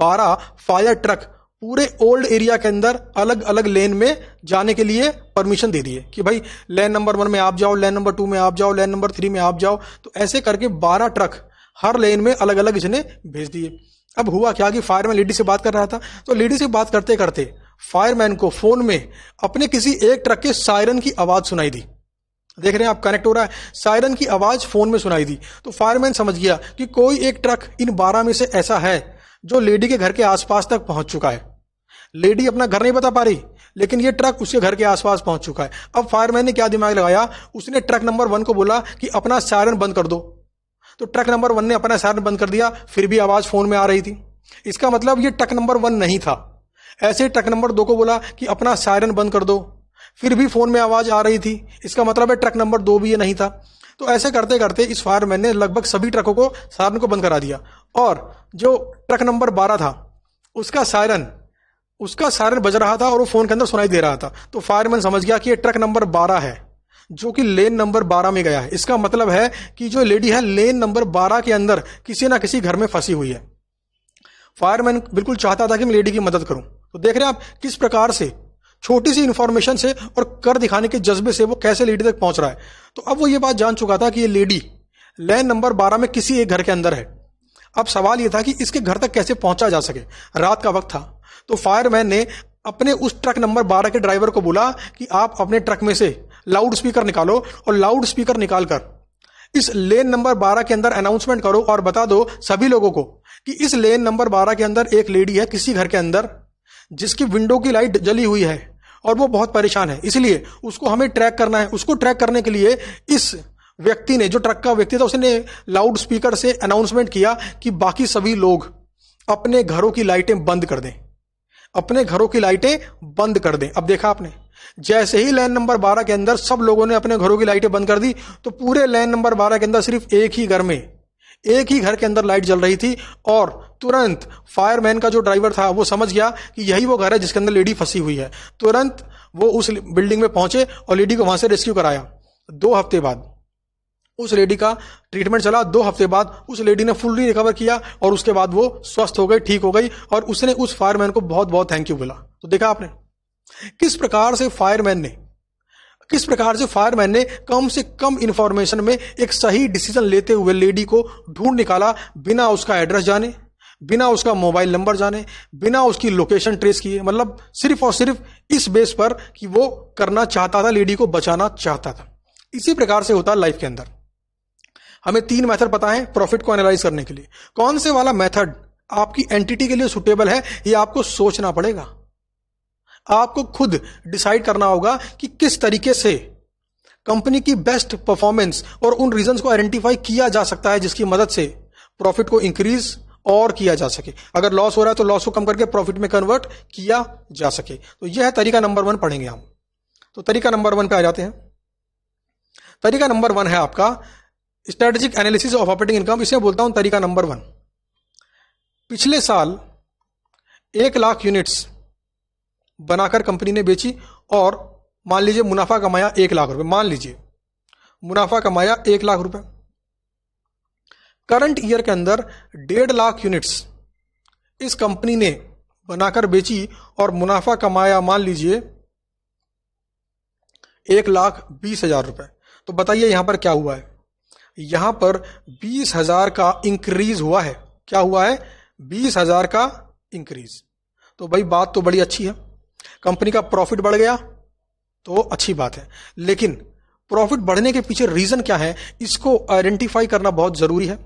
12 फायर ट्रक पूरे ओल्ड एरिया के अंदर अलग अलग लेन में जाने के लिए परमिशन दे दिए कि भाई लेन नंबर वन में आप जाओ लेन नंबर टू में आप जाओ लेन नंबर थ्री में आप जाओ तो ऐसे करके बारह ट्रक हर लेन में अलग अलग इसने भेज दिए अब हुआ क्या कि फायरमैन लेडी से बात कर रहा था तो लेडी से बात करते करते फायरमैन को फोन में अपने किसी एक ट्रक के सायरन की आवाज़ सुनाई दी देख रहे हैं आप कनेक्ट हो रहा है सायरन की आवाज़ फ़ोन में सुनाई दी तो फायरमैन समझ गया कि कोई एक ट्रक इन बारह में से ऐसा है जो लेडी के घर के आसपास तक पहुंच चुका है लेडी अपना घर नहीं बता पा रही लेकिन ये ट्रक उसके घर के आसपास पहुंच चुका है अब फायरमैन ने क्या दिमाग लगाया उसने ट्रक नंबर वन को बोला कि अपना सायरन बंद कर दो तो ट्रक नंबर वन ने अपना सायरन बंद कर दिया फिर भी आवाज़ फ़ोन में आ रही थी इसका मतलब ये ट्रक नंबर वन नहीं था ऐसे ही ट्रक नंबर दो को बोला कि अपना सायरन बंद कर दो फिर भी फ़ोन में आवाज़ आ रही थी इसका मतलब है ट्रक नंबर दो भी ये नहीं था तो ऐसे करते करते इस फायरमैन ने लगभग सभी ट्रकों को सायरन को बंद करा दिया और जो ट्रक नंबर बारह था उसका सायरन उसका सायरन बज रहा था और वो फ़ोन के अंदर सुनाई दे रहा था तो फायरमैन समझ गया कि ये ट्रक नंबर बारह है जो कि लेन नंबर बारह में गया है इसका मतलब है कि जो लेडी है लेन नंबर बारह के अंदर किसी ना किसी घर में फंसी हुई है फायरमैन बिल्कुल चाहता था कि मैं लेडी की मदद करूं तो देख रहे हैं आप किस प्रकार से छोटी सी इंफॉर्मेशन से और कर दिखाने के जज्बे से वो कैसे लेडी तक पहुंच रहा है तो अब वो ये बात जान चुका था कि ये लेडी लेन नंबर बारह में किसी एक घर के अंदर है अब सवाल यह था कि इसके घर तक कैसे पहुंचा जा सके रात का वक्त था तो फायरमैन ने अपने उस ट्रक नंबर बारह के ड्राइवर को बोला कि आप अपने ट्रक में से लाउड स्पीकर निकालो और लाउड स्पीकर निकालकर इस लेन नंबर बारह के अंदर अनाउंसमेंट करो और बता दो सभी लोगों को कि इस लेन नंबर बारह के अंदर एक लेडी है किसी घर के अंदर जिसकी विंडो की लाइट जली हुई है और वो बहुत परेशान है इसलिए उसको हमें ट्रैक करना है उसको ट्रैक करने के लिए इस व्यक्ति ने जो ट्रक का व्यक्ति था उसने लाउड स्पीकर से अनाउंसमेंट किया कि बाकी सभी लोग अपने घरों की लाइटें बंद कर दें अपने घरों की लाइटें बंद कर दें अब देखा आपने जैसे ही लाइन नंबर बारह के अंदर सब लोगों ने अपने घरों की लाइटें बंद कर दी तो पूरे लाइन नंबर बारह के अंदर सिर्फ एक ही घर में एक ही घर के अंदर लाइट जल रही थी और तुरंत फायरमैन का जो ड्राइवर था वो समझ गया कि यही वो घर है जिसके अंदर लेडी फंसी हुई है तुरंत वो उस बिल्डिंग में पहुंचे और लेडी को वहां से रेस्क्यू कराया दो हफ्ते बाद उस लेडी का ट्रीटमेंट चला दो हफ्ते बाद उस लेडी ने फुल्ली रिकवर किया और उसके बाद वो स्वस्थ हो गई ठीक हो गई और उसने उस फायरमैन को बहुत बहुत थैंक यू बोला तो देखा आपने किस प्रकार से फायरमैन ने किस प्रकार से फायरमैन ने कम से कम इंफॉर्मेशन में एक सही डिसीजन लेते हुए लेडी को ढूंढ निकाला बिना उसका एड्रेस जाने बिना उसका मोबाइल नंबर जाने बिना उसकी लोकेशन ट्रेस किए मतलब सिर्फ और सिर्फ इस बेस पर कि वो करना चाहता था लेडी को बचाना चाहता था इसी प्रकार से होता है लाइफ के अंदर हमें तीन मेथड पता है प्रॉफिट को एनालाइज करने के लिए कौन से वाला मेथड आपकी एंटिटी के लिए सुटेबल है ये आपको सोचना पड़ेगा आपको खुद डिसाइड करना होगा कि किस तरीके से कंपनी की बेस्ट परफॉर्मेंस और उन रीजंस को आइडेंटिफाई किया जा सकता है जिसकी मदद से प्रॉफिट को इंक्रीज और किया जा सके अगर लॉस हो रहा है तो लॉस को कम करके प्रॉफिट में कन्वर्ट किया जा सके तो यह है तरीका नंबर वन पढ़ेंगे हम तो तरीका नंबर वन पे आ जाते हैं तरीका नंबर वन है आपका strategic analysis of operating income इसे बोलता हूं तरीका नंबर वन पिछले साल एक लाख यूनिट्स बनाकर कंपनी ने बेची और मान लीजिए मुनाफा कमाया एक लाख रुपए मान लीजिए मुनाफा कमाया एक लाख रुपए करंट ईयर के अंदर डेढ़ लाख यूनिट्स इस कंपनी ने बनाकर बेची और मुनाफा कमाया मान लीजिए एक लाख बीस हजार रुपए तो बताइए यहां पर क्या हुआ है यहां पर बीस हजार का इंक्रीज हुआ है क्या हुआ है बीस हजार का इंक्रीज तो भाई बात तो बड़ी अच्छी है कंपनी का प्रॉफिट बढ़ गया तो अच्छी बात है लेकिन प्रॉफिट बढ़ने के पीछे रीजन क्या है इसको आइडेंटिफाई करना बहुत जरूरी है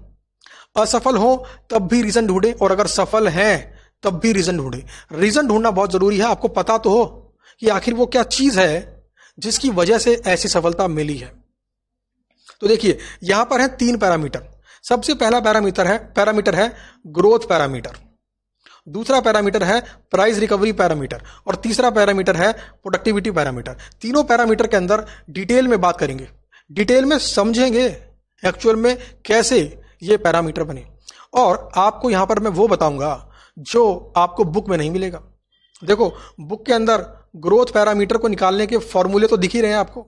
असफल हो तब भी रीजन ढूंढे और अगर सफल है तब भी रीजन ढूंढे रीजन ढूंढना बहुत जरूरी है आपको पता तो हो कि आखिर वो क्या चीज है जिसकी वजह से ऐसी सफलता मिली है तो देखिए यहां पर है तीन पैरामीटर सबसे पहला पैरामीटर है पैरामीटर है ग्रोथ पैरामीटर दूसरा पैरामीटर है प्राइस रिकवरी पैरामीटर और तीसरा पैरामीटर है प्रोडक्टिविटी पैरामीटर तीनों पैरामीटर के अंदर डिटेल में बात करेंगे डिटेल में समझेंगे एक्चुअल में कैसे ये पैरामीटर बने और आपको यहां पर मैं वो बताऊंगा जो आपको बुक में नहीं मिलेगा देखो बुक के अंदर ग्रोथ पैरामीटर को निकालने के फॉर्मूले तो दिख ही रहे हैं आपको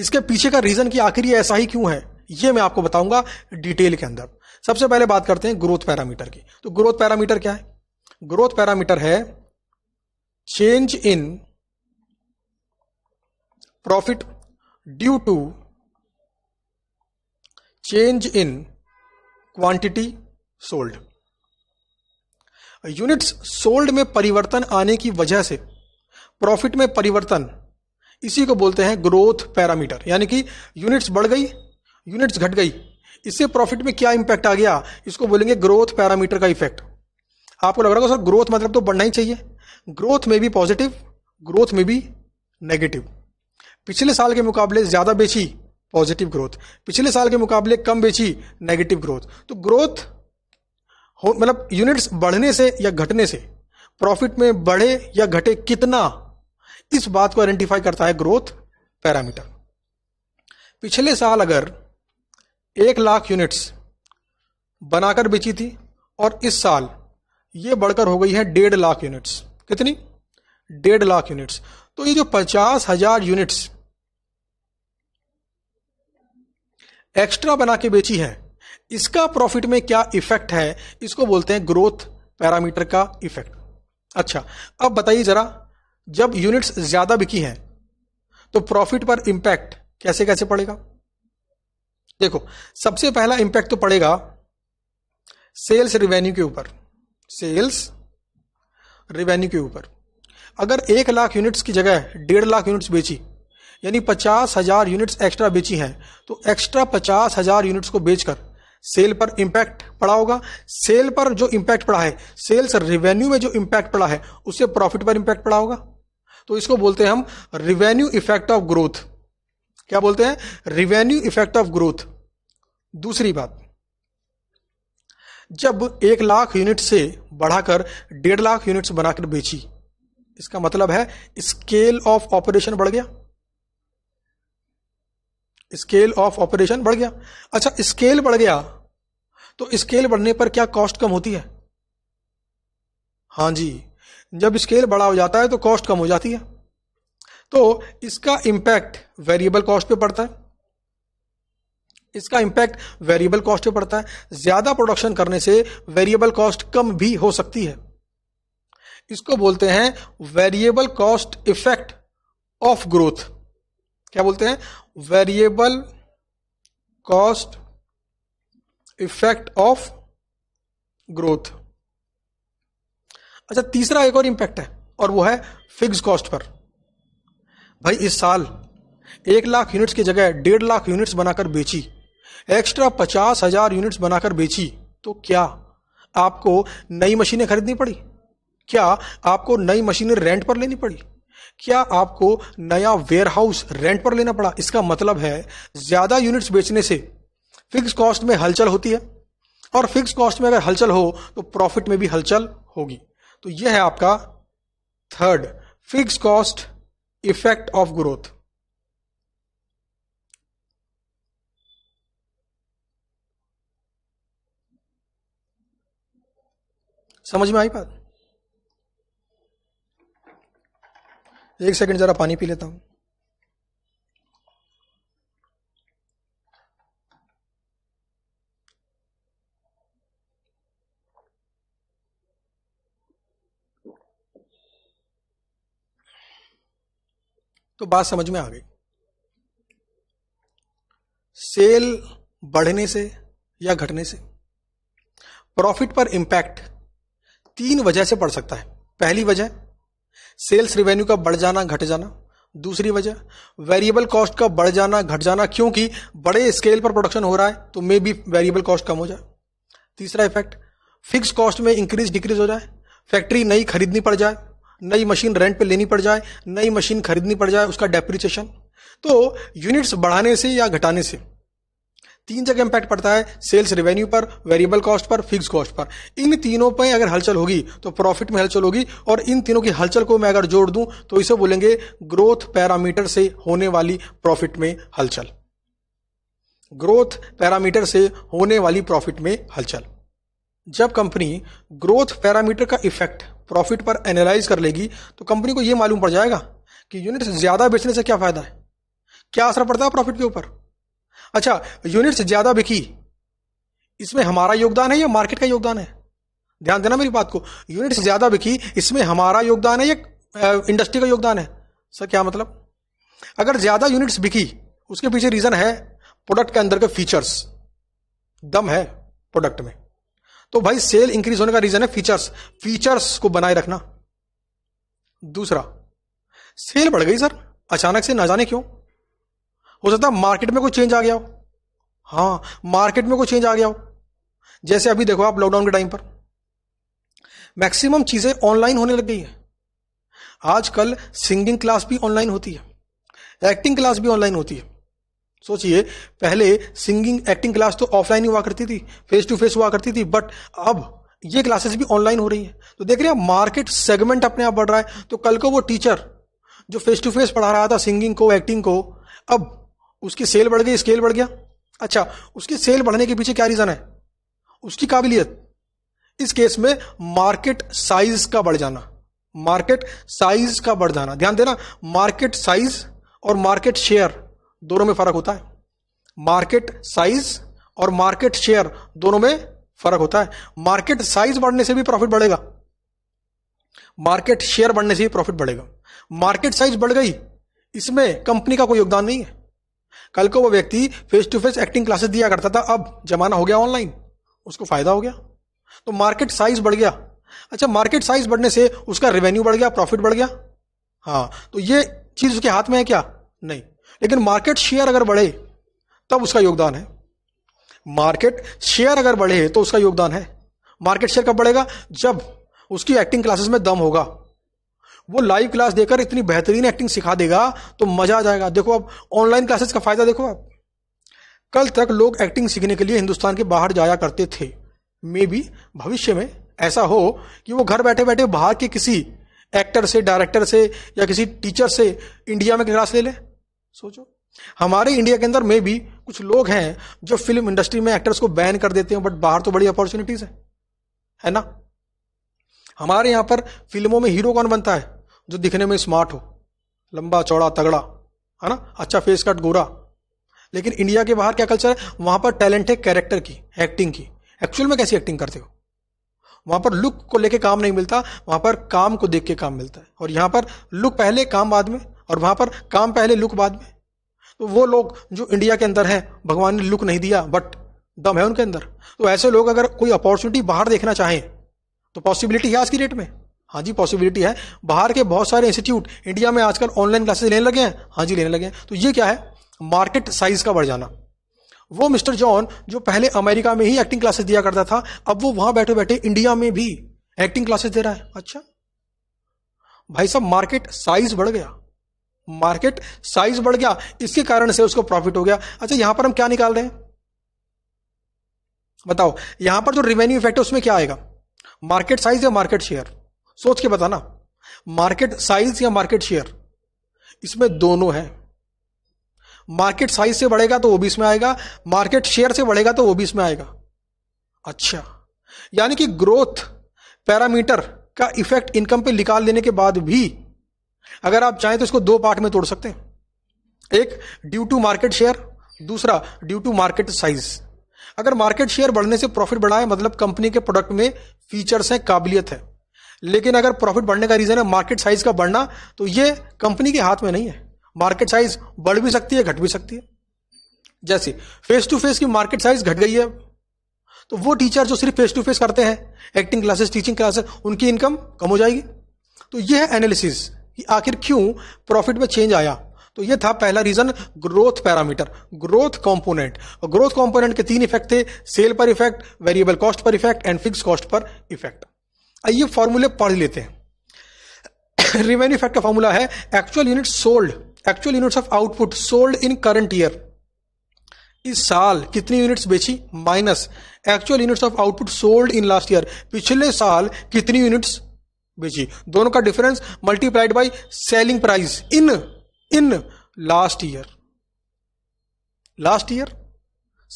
इसके पीछे का रीज़न कि आखिर ये ऐसा ही क्यों है ये मैं आपको बताऊंगा डिटेल के अंदर सबसे पहले बात करते हैं ग्रोथ पैरामीटर की तो ग्रोथ पैरामीटर क्या है ग्रोथ पैरामीटर है change in profit due to change in quantity sold units sold में परिवर्तन आने की वजह से प्रॉफिट में परिवर्तन इसी को बोलते हैं ग्रोथ पैरामीटर यानी कि यूनिट्स बढ़ गई यूनिट्स घट गई इससे प्रॉफिट में क्या इंपैक्ट आ गया इसको बोलेंगे ग्रोथ पैरामीटर का इफेक्ट आपको लग रहा होगा सर ग्रोथ मतलब तो बढ़ना ही चाहिए ग्रोथ में भी पॉजिटिव ग्रोथ में भी नेगेटिव पिछले साल के मुकाबले ज़्यादा बेची पॉजिटिव ग्रोथ पिछले साल के मुकाबले कम बेची नेगेटिव ग्रोथ तो ग्रोथ हो मतलब यूनिट्स बढ़ने से या घटने से प्रॉफिट में बढ़े या घटे कितना इस बात को आइडेंटिफाई करता है ग्रोथ पैरामीटर पिछले साल अगर एक लाख यूनिट्स बनाकर बेची थी और इस साल ये बढ़कर हो गई है डेढ़ लाख यूनिट्स कितनी डेढ़ लाख यूनिट्स तो ये जो पचास हजार यूनिट्स एक्स्ट्रा बना के बेची है इसका प्रॉफिट में क्या इफेक्ट है इसको बोलते हैं ग्रोथ पैरामीटर का इफेक्ट अच्छा अब बताइए जरा जब यूनिट्स ज्यादा बिकी हैं तो प्रॉफिट पर इंपैक्ट कैसे कैसे पड़ेगा देखो सबसे पहला इंपैक्ट तो पड़ेगा सेल्स रिवेन्यू के ऊपर सेल्स रिवेन्यू के ऊपर अगर एक लाख यूनिट्स की जगह डेढ़ लाख यूनिट्स बेची यानी पचास हजार यूनिट्स एक्स्ट्रा बेची हैं तो एक्स्ट्रा पचास हजार यूनिट्स को बेचकर सेल पर इंपैक्ट पड़ा होगा सेल पर जो इंपैक्ट पड़ा है सेल्स रिवेन्यू में जो इंपैक्ट पड़ा है उससे प्रॉफिट पर इंपैक्ट पड़ा होगा तो इसको बोलते हैं हम रिवेन्यू इफेक्ट ऑफ ग्रोथ क्या बोलते हैं रिवेन्यू इफेक्ट ऑफ ग्रोथ दूसरी बात जब एक लाख यूनिट से बढ़ाकर डेढ़ लाख यूनिट्स बनाकर बेची इसका मतलब है स्केल ऑफ ऑपरेशन बढ़ गया स्केल ऑफ ऑपरेशन बढ़ गया अच्छा स्केल बढ़ गया तो स्केल बढ़ने पर क्या कॉस्ट कम होती है हाँ जी जब स्केल बड़ा हो जाता है तो कॉस्ट कम हो जाती है तो इसका इंपैक्ट वेरिएबल कॉस्ट पे पड़ता है इसका इंपैक्ट वेरिएबल कॉस्ट पे पड़ता है ज़्यादा प्रोडक्शन करने से वेरिएबल कॉस्ट कम भी हो सकती है इसको बोलते हैं variable cost effect of growth क्या बोलते हैं variable cost effect of growth अच्छा तीसरा एक और इम्पैक्ट है और वो है फिक्स कॉस्ट पर भाई इस साल एक लाख यूनिट्स की जगह डेढ़ लाख यूनिट्स बनाकर बेची एक्स्ट्रा पचास हजार यूनिट्स बनाकर बेची तो क्या आपको नई मशीनें खरीदनी पड़ी क्या आपको नई मशीनें रेंट पर लेनी पड़ी क्या आपको नया वेयर हाउस रेंट पर लेना पड़ा इसका मतलब है ज़्यादा यूनिट्स बेचने से फिक्स कॉस्ट में हलचल होती है और फिक्स कॉस्ट में अगर हलचल हो तो प्रॉफिट में भी हलचल होगी तो यह है आपका third fix cost effect of growth समझ में आई बात एक सेकंड जरा पानी पी लेता हूं तो बात समझ में आ गई सेल बढ़ने से या घटने से प्रॉफिट पर इंपैक्ट तीन वजह से पड़ सकता है पहली वजह सेल्स रिवेन्यू का बढ़ जाना घट जाना दूसरी वजह वेरिएबल कॉस्ट का बढ़ जाना घट जाना क्योंकि बड़े स्केल पर प्रोडक्शन हो रहा है तो मे बी वेरिएबल कॉस्ट कम हो जाए तीसरा इफेक्ट फिक्स कॉस्ट में इंक्रीज डिक्रीज हो जाए फैक्ट्री नई खरीदनी पड़ जाए नई मशीन रेंट पे लेनी पड़ जाए नई मशीन खरीदनी पड़ जाए उसका डेप्रिसिएशन तो यूनिट्स बढ़ाने से या घटाने से तीन जगह इंपैक्ट पड़ता है सेल्स रेवेन्यू पर वेरिएबल कॉस्ट पर फिक्स कॉस्ट पर इन तीनों पर अगर हलचल होगी तो प्रॉफिट में हलचल होगी और इन तीनों की हलचल को मैं अगर जोड़ दूं तो इसे बोलेंगे ग्रोथ पैरामीटर से होने वाली प्रॉफिट में हलचल ग्रोथ पैरामीटर से होने वाली प्रॉफिट में हलचल जब कंपनी ग्रोथ पैरामीटर का इफेक्ट प्रॉफिट पर एनालाइज कर लेगी तो कंपनी को यह मालूम पड़ जाएगा कि यूनिट्स ज़्यादा बेचने से क्या फ़ायदा है क्या असर पड़ता है प्रॉफिट के ऊपर अच्छा यूनिट्स ज़्यादा बिकी इसमें हमारा योगदान है या मार्केट का योगदान है ध्यान देना मेरी बात को यूनिट्स ज़्यादा बिकी इसमें हमारा योगदान है या इंडस्ट्री का योगदान है सर क्या मतलब अगर ज़्यादा यूनिट्स बिकी उसके पीछे रीज़न है प्रोडक्ट के अंदर के फीचर्स दम है प्रोडक्ट में तो भाई सेल इंक्रीज होने का रीजन है फीचर्स फीचर्स को बनाए रखना दूसरा सेल बढ़ गई सर अचानक से ना जाने क्यों हो सकता है मार्केट में कोई चेंज आ गया हो हाँ मार्केट में कोई चेंज आ गया हो जैसे अभी देखो आप लॉकडाउन के टाइम पर मैक्सिमम चीज़ें ऑनलाइन होने लग गई है आजकल सिंगिंग क्लास भी ऑनलाइन होती है एक्टिंग क्लास भी ऑनलाइन होती है सोचिए पहले सिंगिंग एक्टिंग क्लास तो ऑफलाइन ही हुआ करती थी फेस टू फेस हुआ करती थी बट अब ये क्लासेस भी ऑनलाइन हो रही है तो देख रहे हैं मार्केट सेगमेंट अपने आप बढ़ रहा है तो कल को वो टीचर जो फेस टू फेस पढ़ा रहा था सिंगिंग को एक्टिंग को अब उसकी सेल बढ़ गई स्केल बढ़ गया अच्छा उसकी सेल बढ़ने के पीछे क्या रीज़न है उसकी काबिलियत इस केस में मार्केट साइज का बढ़ जाना मार्केट साइज का बढ़ जाना ध्यान देना मार्केट साइज और मार्केट शेयर दोनों में फर्क होता है मार्केट साइज और मार्केट शेयर दोनों में फर्क होता है मार्केट साइज बढ़ने से भी प्रॉफिट बढ़ेगा मार्केट शेयर बढ़ने से भी प्रॉफिट बढ़ेगा मार्केट साइज बढ़ गई इसमें कंपनी का कोई योगदान नहीं है कल को वो व्यक्ति face to face acting classes दिया करता था अब जमाना हो गया ऑनलाइन उसको फायदा हो गया तो मार्केट साइज बढ़ गया अच्छा मार्केट साइज बढ़ने से उसका रेवेन्यू बढ़ गया प्रॉफिट बढ़ गया हाँ तो ये चीज उसके हाथ में है क्या नहीं लेकिन मार्केट शेयर अगर बढ़े तब उसका योगदान है मार्केट शेयर अगर बढ़े तो उसका योगदान है मार्केट शेयर कब बढ़ेगा जब उसकी एक्टिंग क्लासेस में दम होगा वो लाइव क्लास देकर इतनी बेहतरीन एक्टिंग सिखा देगा तो मजा आ जाएगा देखो आप ऑनलाइन क्लासेस का फायदा देखो आप कल तक लोग एक्टिंग सीखने के लिए हिंदुस्तान के बाहर जाया करते थे मे भी भविष्य में ऐसा हो कि वो घर बैठे बैठे बाहर के किसी एक्टर से डायरेक्टर से या किसी टीचर से इंडिया में क्लास ले लें सोचो हमारे इंडिया के अंदर में भी कुछ लोग हैं जो फिल्म इंडस्ट्री में एक्टर्स को बैन कर देते हैं बट बाहर तो बड़ी अपॉर्चुनिटीज है है ना हमारे यहां पर फिल्मों में हीरो कौन बनता है जो दिखने में स्मार्ट हो लंबा चौड़ा तगड़ा है ना अच्छा फेस कट गोरा लेकिन इंडिया के बाहर क्या कल्चर है वहां पर टैलेंट है कैरेक्टर की एक्टिंग की एक्चुअल में कैसी एक्टिंग करते हो वहां पर लुक को लेके काम नहीं मिलता वहां पर काम को देख के काम मिलता है और यहां पर लुक पहले काम बाद में और वहाँ पर काम पहले लुक बाद में तो वो लोग जो इंडिया के अंदर हैं भगवान ने लुक नहीं दिया बट दम है उनके अंदर तो ऐसे लोग अगर कोई अपॉर्चुनिटी बाहर देखना चाहें तो पॉसिबिलिटी है आज की डेट में हाँ जी पॉसिबिलिटी है बाहर के बहुत सारे इंस्टीट्यूट इंडिया में आजकल ऑनलाइन क्लासेस लेने लगे हैं हाँ जी लेने लगे हैं तो ये क्या है मार्केट साइज का बढ़ जाना वो मिस्टर जॉन जो पहले अमेरिका में ही एक्टिंग क्लासेस दिया करता था अब वो वहां बैठे बैठे इंडिया में भी एक्टिंग क्लासेस दे रहा है अच्छा भाई साहब मार्केट साइज बढ़ गया मार्केट साइज बढ़ गया इसके कारण से उसको प्रॉफिट हो गया अच्छा यहां पर हम क्या निकाल रहे हैं बताओ यहां पर जो रिवेन्यू इफेक्ट है उसमें क्या आएगा मार्केट साइज या मार्केट शेयर सोच के बताना मार्केट साइज या मार्केट शेयर इसमें दोनों है मार्केट साइज से बढ़ेगा तो वो भी इसमें आएगा मार्केट शेयर से बढ़ेगा तो वो भी इसमें आएगा अच्छा यानी कि ग्रोथ पैरामीटर का इफेक्ट इनकम पे निकाल लेने के बाद भी अगर आप चाहें तो इसको दो पार्ट में तोड़ सकते हैं एक ड्यू टू मार्केट शेयर दूसरा ड्यू टू मार्केट साइज अगर मार्केट शेयर बढ़ने से प्रॉफिट बढ़ा है मतलब कंपनी के प्रोडक्ट में फीचर्स हैं काबिलियत है लेकिन अगर प्रॉफिट बढ़ने का रीज़न है मार्केट साइज का बढ़ना तो ये कंपनी के हाथ में नहीं है मार्केट साइज बढ़ भी सकती है घट भी सकती है जैसे फेस टू फेस की मार्केट साइज घट गई है तो वो टीचर जो सिर्फ फेस टू फेस करते हैं एक्टिंग क्लासेस टीचिंग क्लासेस उनकी इनकम कम हो जाएगी तो ये है एनालिसिस कि आखिर क्यों प्रॉफिट में चेंज आया तो ये था पहला reason growth parameter growth component और ग्रोथ कंपोनेंट के तीन इफेक्ट थे सेल पर इफेक्ट वेरिएबल कॉस्ट पर इफेक्ट एंड फिक्स कॉस्ट पर इफेक्ट आइए फॉर्मूले पढ़ लेते हैं रिवेन्यू (coughs) इफेक्ट का फॉर्मूला है actual unit sold actual units of output sold in current year इस साल कितनी यूनिट्स बेची minus actual units of output sold in last year पिछले साल कितनी यूनिट्स बेची दोनों का difference multiplied by selling price in in last year last year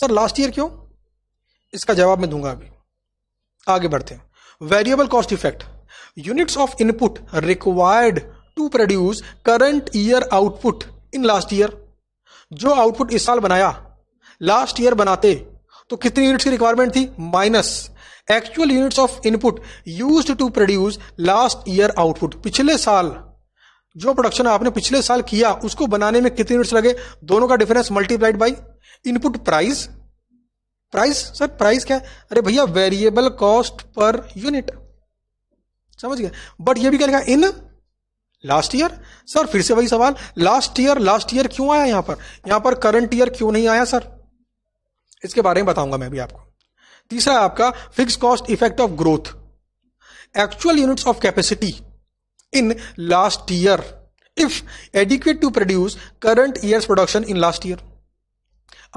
sir last year क्यों इसका जवाब मैं दूंगा अभी आगे बढ़ते हैं variable cost effect units of input required to produce current year output in last year जो आउटपुट इस साल बनाया लास्ट ईयर बनाते तो कितनी यूनिट्स की रिक्वायरमेंट थी minus actual units of input use to produce last year output पिछले साल जो प्रोडक्शन आपने पिछले साल किया उसको बनाने में कितने यूनिट्स लगे दोनों का difference multiplied by input price price sir price क्या अरे भैया वेरिएबल कॉस्ट पर यूनिट समझ गए बट ये भी क्या लिखा इन लास्ट ईयर सर फिर से वही सवाल लास्ट ईयर लास्ट ईयर क्यों आया यहां पर यहां पर करंट ईयर क्यों नहीं आया सर इसके बारे में बताऊंगा मैं भी आपको तीसरा आपका fix cost effect of growth actual units of capacity in last year if adequate to produce current year's production in last year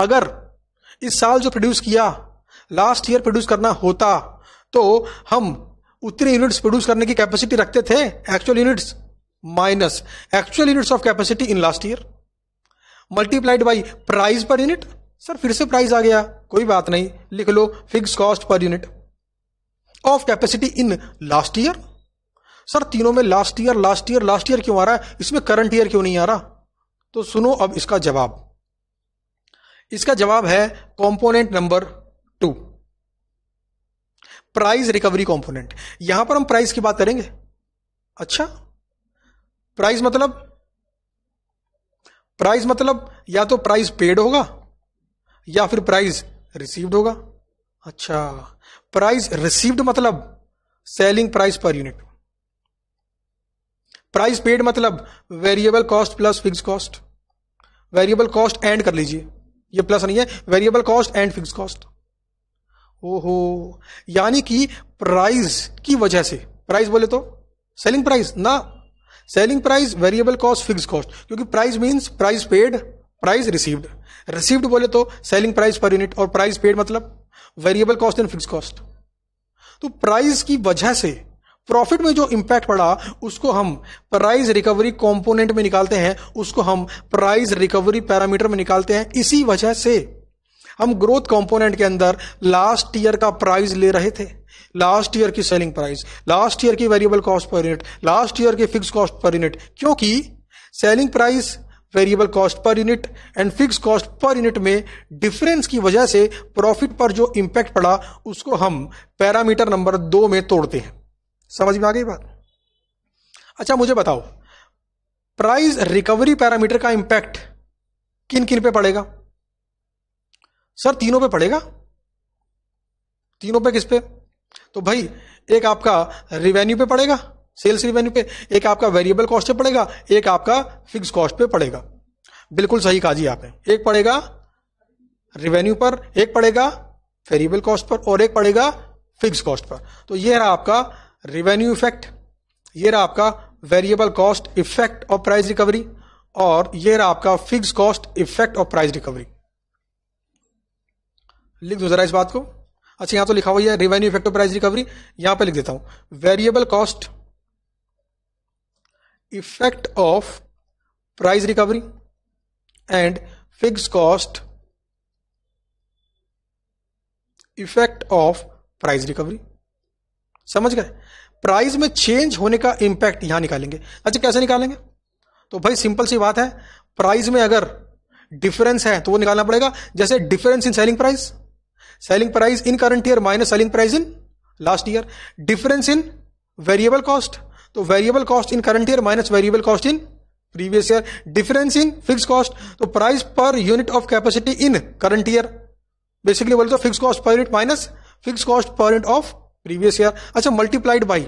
अगर इस साल जो प्रोड्यूस किया लास्ट ईयर प्रोड्यूस करना होता तो हम उतने यूनिट्स प्रोड्यूस करने की कैपेसिटी रखते थे actual units minus actual units of capacity in last year multiplied by price per unit sir फिर से प्राइस आ गया कोई बात नहीं लिख लो fix cost per unit of capacity in last year sir तीनों में last year last year last year क्यों आ रहा है इसमें करंट ईयर क्यों नहीं आ रहा तो सुनो अब इसका जवाब इसका जवाब है component number two price recovery component यहां पर हम प्राइस की बात करेंगे अच्छा प्राइस मतलब प्राइस मतलब या तो प्राइस पेड होगा या फिर प्राइज रिसीव्ड होगा अच्छा प्राइज रिसीव्ड मतलब selling price per unit price paid मतलब variable cost plus fix cost variable cost and कर लीजिए ये प्लस नहीं है variable cost and fix cost ओहो यानी कि प्राइस की वजह से प्राइस बोले तो सेलिंग प्राइस ना selling price variable cost fix cost क्योंकि price means price paid price received received बोले तो सेलिंग प्राइस पर यूनिट और प्राइस पेड मतलब variable cost and fix cost तो प्राइस की वजह से प्रॉफिट में जो इंपैक्ट पड़ा उसको हम प्राइस रिकवरी कंपोनेंट में निकालते हैं उसको हम प्राइस रिकवरी पैरामीटर में निकालते हैं इसी वजह से हम ग्रोथ कंपोनेंट के अंदर लास्ट ईयर का प्राइस ले रहे थे लास्ट ईयर की सेलिंग प्राइस लास्ट ईयर की variable cost per unit last year की फिक्स कॉस्ट पर यूनिट क्योंकि selling price variable cost per unit and fix cost per unit में डिफरेंस की वजह से प्रॉफिट पर जो इम्पैक्ट पड़ा उसको हम पैरामीटर नंबर दो में तोड़ते हैं समझ में आ गई बात अच्छा मुझे बताओ प्राइस रिकवरी पैरामीटर का इंपैक्ट किन किन पे पड़ेगा सर तीनों पे पड़ेगा तीनों पे किस पे तो भाई एक आपका रिवेन्यू पे पड़ेगा सेल्स रिवेन्यू पे एक आपका वेरिएबल कॉस्ट पे पड़ेगा एक आपका फिक्स कॉस्ट पे पड़ेगा बिल्कुल सही कहा जी आपने एक पड़ेगा रिवेन्यू पर एक पड़ेगा वेरिएबल कॉस्ट पर और एक पड़ेगा फिक्स कॉस्ट पर तो ये रहा आपका रिवेन्यू इफेक्ट ये रहा आपका variable cost effect of price recovery और ये रहा आपका fix cost effect of price recovery लिख दो जरा इस बात को अच्छा यहां तो लिखा हुआ है revenue effect of price recovery यहां पे लिख देता हूं variable cost effect of price recovery and fixed cost effect of price recovery समझ गए प्राइस में चेंज होने का इंपैक्ट यहां निकालेंगे अच्छा कैसे निकालेंगे तो भाई सिंपल सी बात है प्राइस में अगर डिफरेंस है तो वो निकालना पड़ेगा जैसे difference in selling price selling price in current year minus selling price in last year difference in variable cost तो variable cost in current year minus variable cost in previous year difference in fix cost तो price per unit of capacity in current year basically बोलते fix cost per unit minus fix cost per unit of previous year अच्छा multiplied by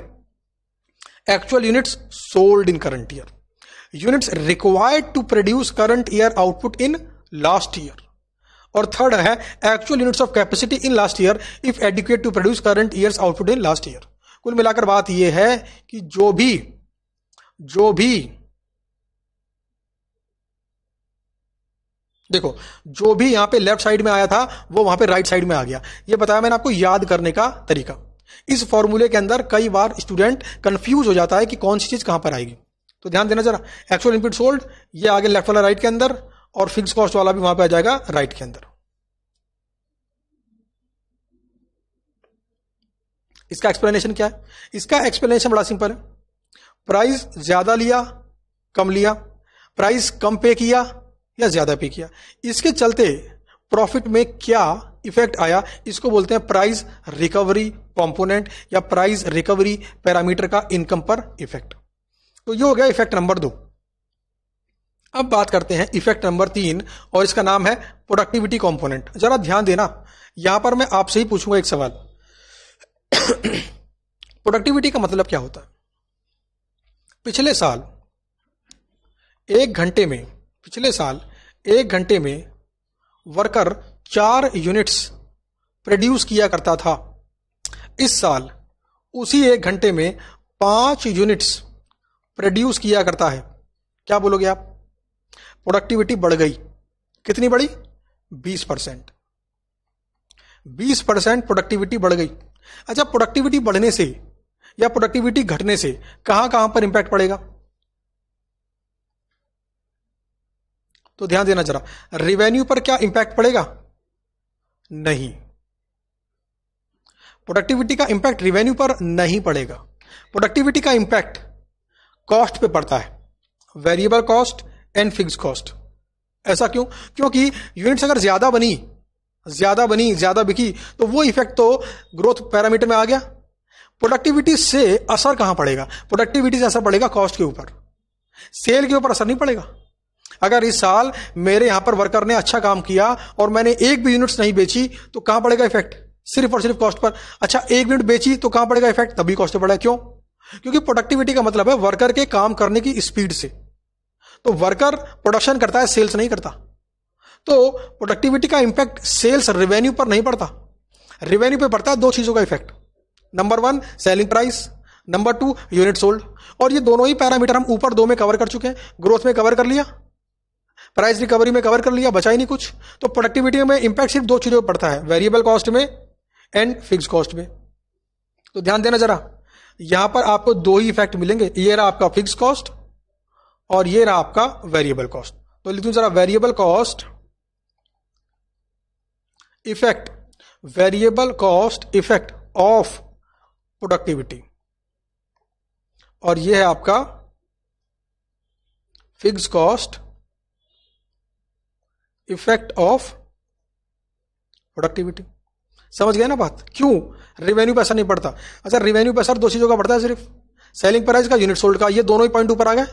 actual units sold in current year units required to produce current year output in last year और third है actual units of capacity in last year if adequate to produce current year output in last year कुल मिलाकर बात यह है कि जो भी जो भी देखो जो भी यहां पे लेफ्ट साइड में आया था वो वहां पे राइट साइड में आ गया ये बताया मैंने आपको याद करने का तरीका इस फॉर्मूले के अंदर कई बार स्टूडेंट कंफ्यूज हो जाता है कि कौन सी चीज कहां पर आएगी तो ध्यान देना जरा एक्चुअल इनपुट सोल्ड ये आगे लेफ्ट वाला राइट के अंदर और फिक्स कॉस्ट वाला भी वहां पे आ जाएगा राइट के अंदर इसका एक्सप्लेनेशन क्या है इसका एक्सप्लेनेशन बड़ा सिंपल है प्राइस ज़्यादा लिया कम लिया प्राइस कम पे किया या ज़्यादा पे किया इसके चलते प्रॉफिट में क्या इफेक्ट आया इसको बोलते हैं प्राइस रिकवरी कंपोनेंट या प्राइस रिकवरी पैरामीटर का इनकम पर इफेक्ट तो ये हो गया इफेक्ट नंबर दो अब बात करते हैं इफेक्ट नंबर तीन और इसका नाम है प्रोडक्टिविटी कंपोनेंट जरा ध्यान देना यहां पर मैं आपसे ही पूछूंगा एक सवाल प्रोडक्टिविटी (coughs) का मतलब क्या होता है पिछले साल एक घंटे में पिछले साल एक घंटे में वर्कर चार यूनिट्स प्रोड्यूस किया करता था इस साल उसी एक घंटे में पांच यूनिट्स प्रोड्यूस किया करता है क्या बोलोगे आप प्रोडक्टिविटी बढ़ गई कितनी बढ़ी बीस परसेंट बीस परसेंट प्रोडक्टिविटी बढ़ गई अच्छा प्रोडक्टिविटी बढ़ने से या प्रोडक्टिविटी घटने से कहां कहां पर इंपैक्ट पड़ेगा तो ध्यान देना जरा रेवेन्यू पर क्या इंपैक्ट पड़ेगा नहीं प्रोडक्टिविटी का इंपैक्ट रिवेन्यू पर नहीं पड़ेगा प्रोडक्टिविटी का इंपैक्ट कॉस्ट पे पड़ता है variable cost and fix cost ऐसा क्यों क्योंकि यूनिट्स अगर ज्यादा बनी ज़्यादा बनी ज़्यादा बिकी तो वो इफेक्ट तो ग्रोथ पैरामीटर में आ गया प्रोडक्टिविटी से असर कहां पड़ेगा प्रोडक्टिविटी से असर पड़ेगा कॉस्ट के ऊपर सेल के ऊपर असर नहीं पड़ेगा अगर इस साल मेरे यहां पर वर्कर ने अच्छा काम किया और मैंने एक भी यूनिट्स नहीं बेची तो कहां पड़ेगा इफेक्ट सिर्फ और सिर्फ कॉस्ट पर अच्छा एक यूनिट बेची तो कहां पड़ेगा इफेक्ट तभी कॉस्ट पड़ेगा क्यों क्योंकि प्रोडक्टिविटी का मतलब है वर्कर के काम करने की स्पीड से तो वर्कर प्रोडक्शन करता है सेल्स नहीं करता तो प्रोडक्टिविटी का इंपैक्ट सेल्स रेवेन्यू पर नहीं पड़ता रेवेन्यू पे पड़ता है दो चीज़ों का effect number one selling price number two unit sold और ये दोनों ही पैरामीटर हम ऊपर दो में कवर कर चुके हैं ग्रोथ में कवर कर लिया प्राइस रिकवरी में कवर कर लिया बचा ही नहीं कुछ तो प्रोडक्टिविटी में इंपैक्ट सिर्फ दो चीज़ों पर पड़ता है वेरिएबल कॉस्ट में एंड फिक्स कॉस्ट में तो ध्यान देना जरा यहां पर आपको दो ही इफेक्ट मिलेंगे ये रहा आपका फिक्स कॉस्ट और ये रहा आपका वेरिएबल कॉस्ट तो लिखू जरा variable cost effect variable cost effect of productivity और यह है आपका fix cost effect of productivity समझ गया ना बात क्यों रिवेन्यू पैसा नहीं पड़ता अच्छा रिवेन्यू पैसा दो चीजों का पड़ता है सिर्फ सेलिंग प्राइस का यूनिट सोल्ड का ये दोनों ही पॉइंट ऊपर आ गए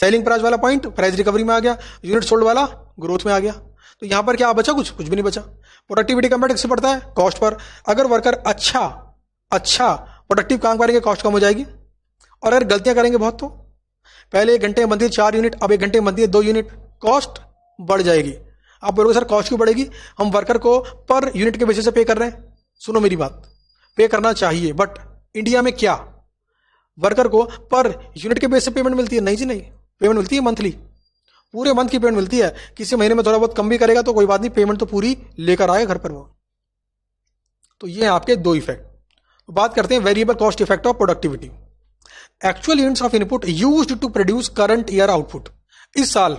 सेलिंग प्राइस वाला पॉइंट प्राइस रिकवरी में आ गया यूनिट सोल्ड वाला ग्रोथ में आ गया तो यहाँ पर क्या बचा कुछ कुछ भी नहीं बचा प्रोडक्टिविटी कंपेयर किससे पड़ता है कॉस्ट पर अगर वर्कर अच्छा अच्छा प्रोडक्टिव काम करेंगे कॉस्ट कम हो जाएगी और अगर गलतियां करेंगे बहुत तो पहले एक घंटे में बनती है चार यूनिट अब एक घंटे में बनती है दो यूनिट कॉस्ट बढ़ जाएगी आप बोलोगे सर कॉस्ट क्यों बढ़ेगी हम वर्कर को पर यूनिट के बेसिस से पे कर रहे हैं सुनो मेरी बात पे करना चाहिए बट इंडिया में क्या वर्कर को पर यूनिट के बेस से पेमेंट मिलती है नहीं जी नहीं पेमेंट मिलती है मंथली पूरे मंथ की पेमेंट मिलती है किसी महीने में थोड़ा बहुत कम भी करेगा तो कोई बात नहीं पेमेंट तो पूरी लेकर आए घर पर वो तो ये है आपके दो इफेक्ट तो बात करते हैं variable cost effect of productivity actual units of input use to produce current year output इस साल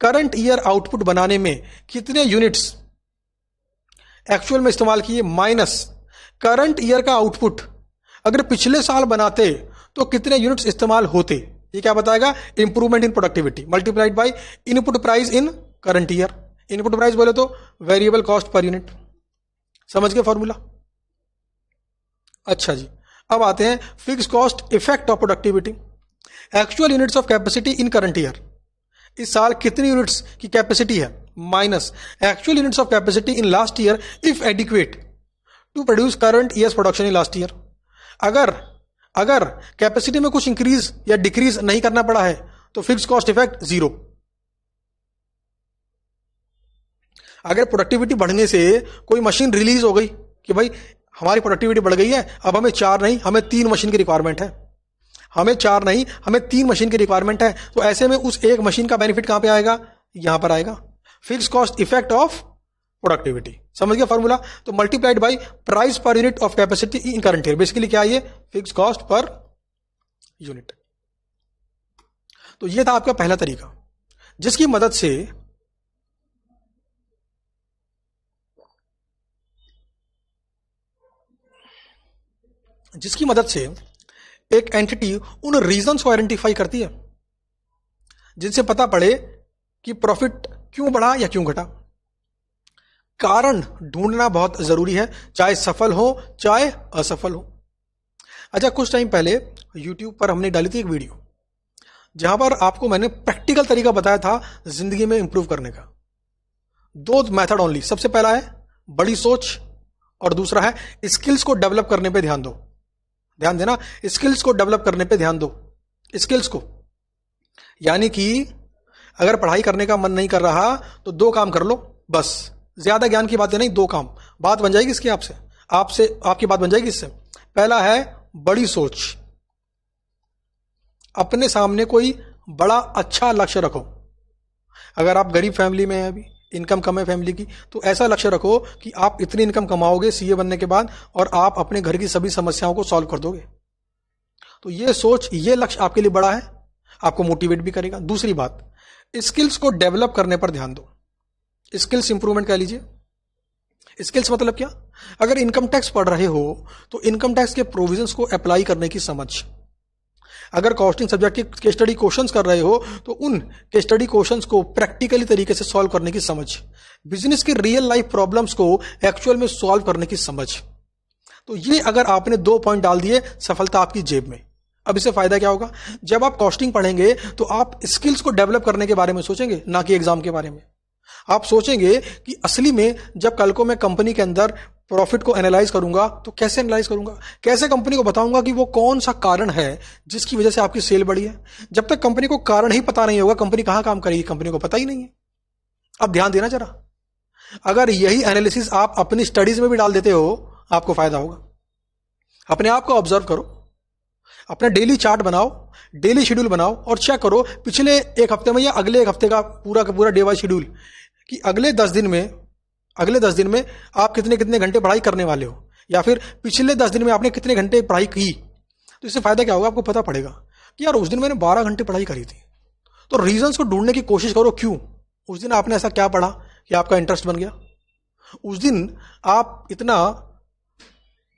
करंट ईयर आउटपुट बनाने में कितने यूनिट्स एक्चुअल में इस्तेमाल किए माइनस करंट ईयर का आउटपुट अगर पिछले साल बनाते तो कितने यूनिट्स इस्तेमाल होते ये क्या बताएगा improvement in productivity multiplied by input price in current year input price बोले तो वेरिएबल कॉस्ट पर यूनिट समझ गए फॉर्मूला अच्छा जी अब आते हैं fix cost effect of productivity actual units of capacity in current year इस साल कितनी यूनिट्स की कैपेसिटी है minus actual units of capacity in last year if adequate to produce current year production in last year अगर अगर capacity में कुछ increase या डिक्रीज नहीं करना पड़ा है तो फिक्स कॉस्ट इफेक्ट जीरो अगर प्रोडक्टिविटी बढ़ने से कोई मशीन रिलीज हो गई कि भाई हमारी प्रोडक्टिविटी बढ़ गई है अब हमें चार नहीं हमें तीन मशीन की रिक्वायरमेंट है हमें चार नहीं हमें तीन मशीन की रिक्वायरमेंट है तो ऐसे में उस एक मशीन का बेनिफिट कहां पे आएगा यहां पर आएगा fix cost effect of productivity समझ गया फॉर्मूला तो multiplied by price per unit of capacity in current year basically क्या ये फिक्स कॉस्ट पर यूनिट तो ये था आपका पहला तरीका जिसकी मदद से जिसकी मदद से एक एंटिटी उन रीजंस को आइडेंटिफाई करती है जिनसे पता पड़े कि प्रॉफिट क्यों बढ़ा या क्यों घटा कारण ढूंढना बहुत ज़रूरी है चाहे सफल हो चाहे असफल हो अच्छा कुछ टाइम पहले यूट्यूब पर हमने डाली थी एक वीडियो जहां पर आपको मैंने प्रैक्टिकल तरीका बताया था ज़िंदगी में इंप्रूव करने का दो मेथड ओनली सबसे पहला है बड़ी सोच और दूसरा है स्किल्स को डेवलप करने पे ध्यान दो ध्यान देना स्किल्स को डेवलप करने पे ध्यान दो स्किल्स को यानी कि अगर पढ़ाई करने का मन नहीं कर रहा तो दो काम कर लो बस ज़्यादा ज्ञान की बातें नहीं दो काम बात बन जाएगी इसकी आपसे आपसे आपकी बात बन जाएगी इससे पहला है बड़ी सोच अपने सामने कोई बड़ा अच्छा लक्ष्य रखो अगर आप गरीब फैमिली में हैं अभी इनकम कम है फैमिली की तो ऐसा लक्ष्य रखो कि आप इतनी इनकम कमाओगे सीए बनने के बाद और आप अपने घर की सभी समस्याओं को सॉल्व कर दोगे तो ये सोच ये लक्ष्य आपके लिए बड़ा है आपको मोटिवेट भी करेगा दूसरी बात स्किल्स को डेवलप करने पर ध्यान दो स्किल्स इंप्रूवमेंट कह लीजिए स्किल्स मतलब क्या अगर इनकम टैक्स पढ़ रहे हो तो इनकम टैक्स के प्रोविजंस को अप्लाई करने की समझ अगर कॉस्टिंग सब्जेक्ट के स्टडी क्वेश्चंस कर रहे हो तो उन के स्टडी क्वेश्चंस को प्रैक्टिकली तरीके से सॉल्व करने की समझ बिजनेस के रियल लाइफ प्रॉब्लम्स को एक्चुअल में सॉल्व करने की समझ तो ये अगर आपने दो पॉइंट डाल दिए सफलता आपकी जेब में अब इससे फायदा क्या होगा जब आप कॉस्टिंग पढ़ेंगे तो आप स्किल्स को डेवलप करने के बारे में सोचेंगे ना कि एग्जाम के बारे में आप सोचेंगे कि असली में जब कल को मैं कंपनी के अंदर प्रॉफिट को एनालाइज करूंगा तो कैसे एनालाइज करूंगा कैसे कंपनी को बताऊंगा कि वो कौन सा कारण है जिसकी वजह से आपकी सेल बढ़ी है जब तक कंपनी को कारण ही पता नहीं होगा कंपनी कहां काम करेगी कंपनी को पता ही नहीं है अब ध्यान देना जरा अगर यही एनालिसिस आप अपनी स्टडीज में भी डाल देते हो आपको फायदा होगा अपने आप को ऑब्जर्व करो अपना डेली चार्ट बनाओ डेली शेड्यूल बनाओ और चेक करो पिछले एक हफ्ते में या अगले एक हफ्ते का पूरा का पूरा डे वाइज शेड्यूल कि अगले दस दिन में अगले दस दिन में आप कितने कितने घंटे पढ़ाई करने वाले हो या फिर पिछले दस दिन में आपने कितने घंटे पढ़ाई की तो इससे फ़ायदा क्या होगा आपको पता पड़ेगा कि यार उस दिन मैंने बारह घंटे पढ़ाई करी थी तो रीजंस को ढूंढने की कोशिश करो क्यों उस दिन आपने ऐसा क्या पढ़ा कि आपका इंटरेस्ट बन गया उस दिन आप इतना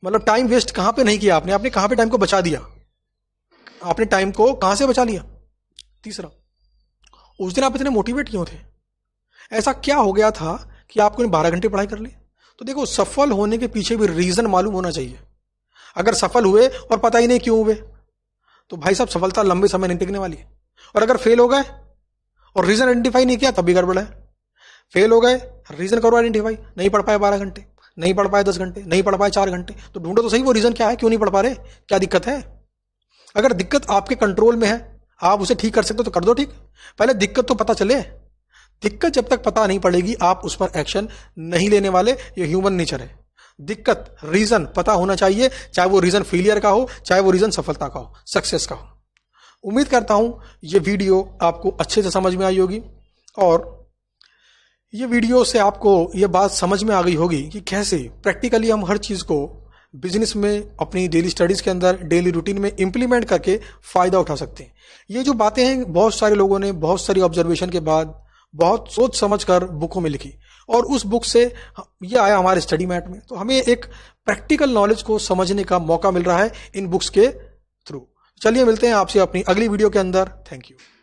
मतलब टाइम वेस्ट कहाँ पे नहीं किया आपने आपने कहां पे टाइम को बचा दिया आपने टाइम को कहाँ से बचा लिया तीसरा उस दिन आप इतने मोटिवेट क्यों थे ऐसा क्या हो गया था कि आपको इन बारह घंटे पढ़ाई कर ली तो देखो सफल होने के पीछे भी रीज़न मालूम होना चाहिए अगर सफल हुए और पता ही नहीं क्यों हुए तो भाई साहब सफलता लंबे समय नहीं टिकने वाली है और अगर फेल हो गए और रीज़न आइडेंटिफाई नहीं किया तब भी गड़बड़ है फेल हो गए रीज़न करो आइडेंटिफाई नहीं पढ़ पाए बारह घंटे नहीं पढ़ पाए दस घंटे नहीं पढ़ पाए चार घंटे तो ढूंढो तो सही वो रीज़न क्या है क्यों नहीं पढ़ पा रहे क्या दिक्कत है अगर दिक्कत आपके कंट्रोल में है आप उसे ठीक कर सकते हो तो कर दो ठीक पहले दिक्कत तो पता चले दिक्कत जब तक पता नहीं पड़ेगी आप उस पर एक्शन नहीं लेने वाले ये ह्यूमन नेचर है दिक्कत रीजन पता होना चाहिए चाहे वो रीजन फेलियर का हो चाहे वो रीजन सफलता का हो सक्सेस का हो उम्मीद करता हूं ये वीडियो आपको अच्छे से समझ में आई होगी और ये वीडियो से आपको ये बात समझ में आ गई होगी कि कैसे प्रैक्टिकली हम हर चीज़ को बिजनेस में अपनी डेली स्टडीज़ के अंदर डेली रूटीन में इंप्लीमेंट करके फ़ायदा उठा सकते हैं ये जो बातें हैं बहुत सारे लोगों ने बहुत सारी ऑब्जर्वेशन के बाद बहुत सोच समझ कर बुकों में लिखी और उस बुक से ये आया हमारे स्टडी मैट में तो हमें एक प्रैक्टिकल नॉलेज को समझने का मौका मिल रहा है इन बुक्स के थ्रू चलिए मिलते हैं आपसे अपनी अगली वीडियो के अंदर थैंक यू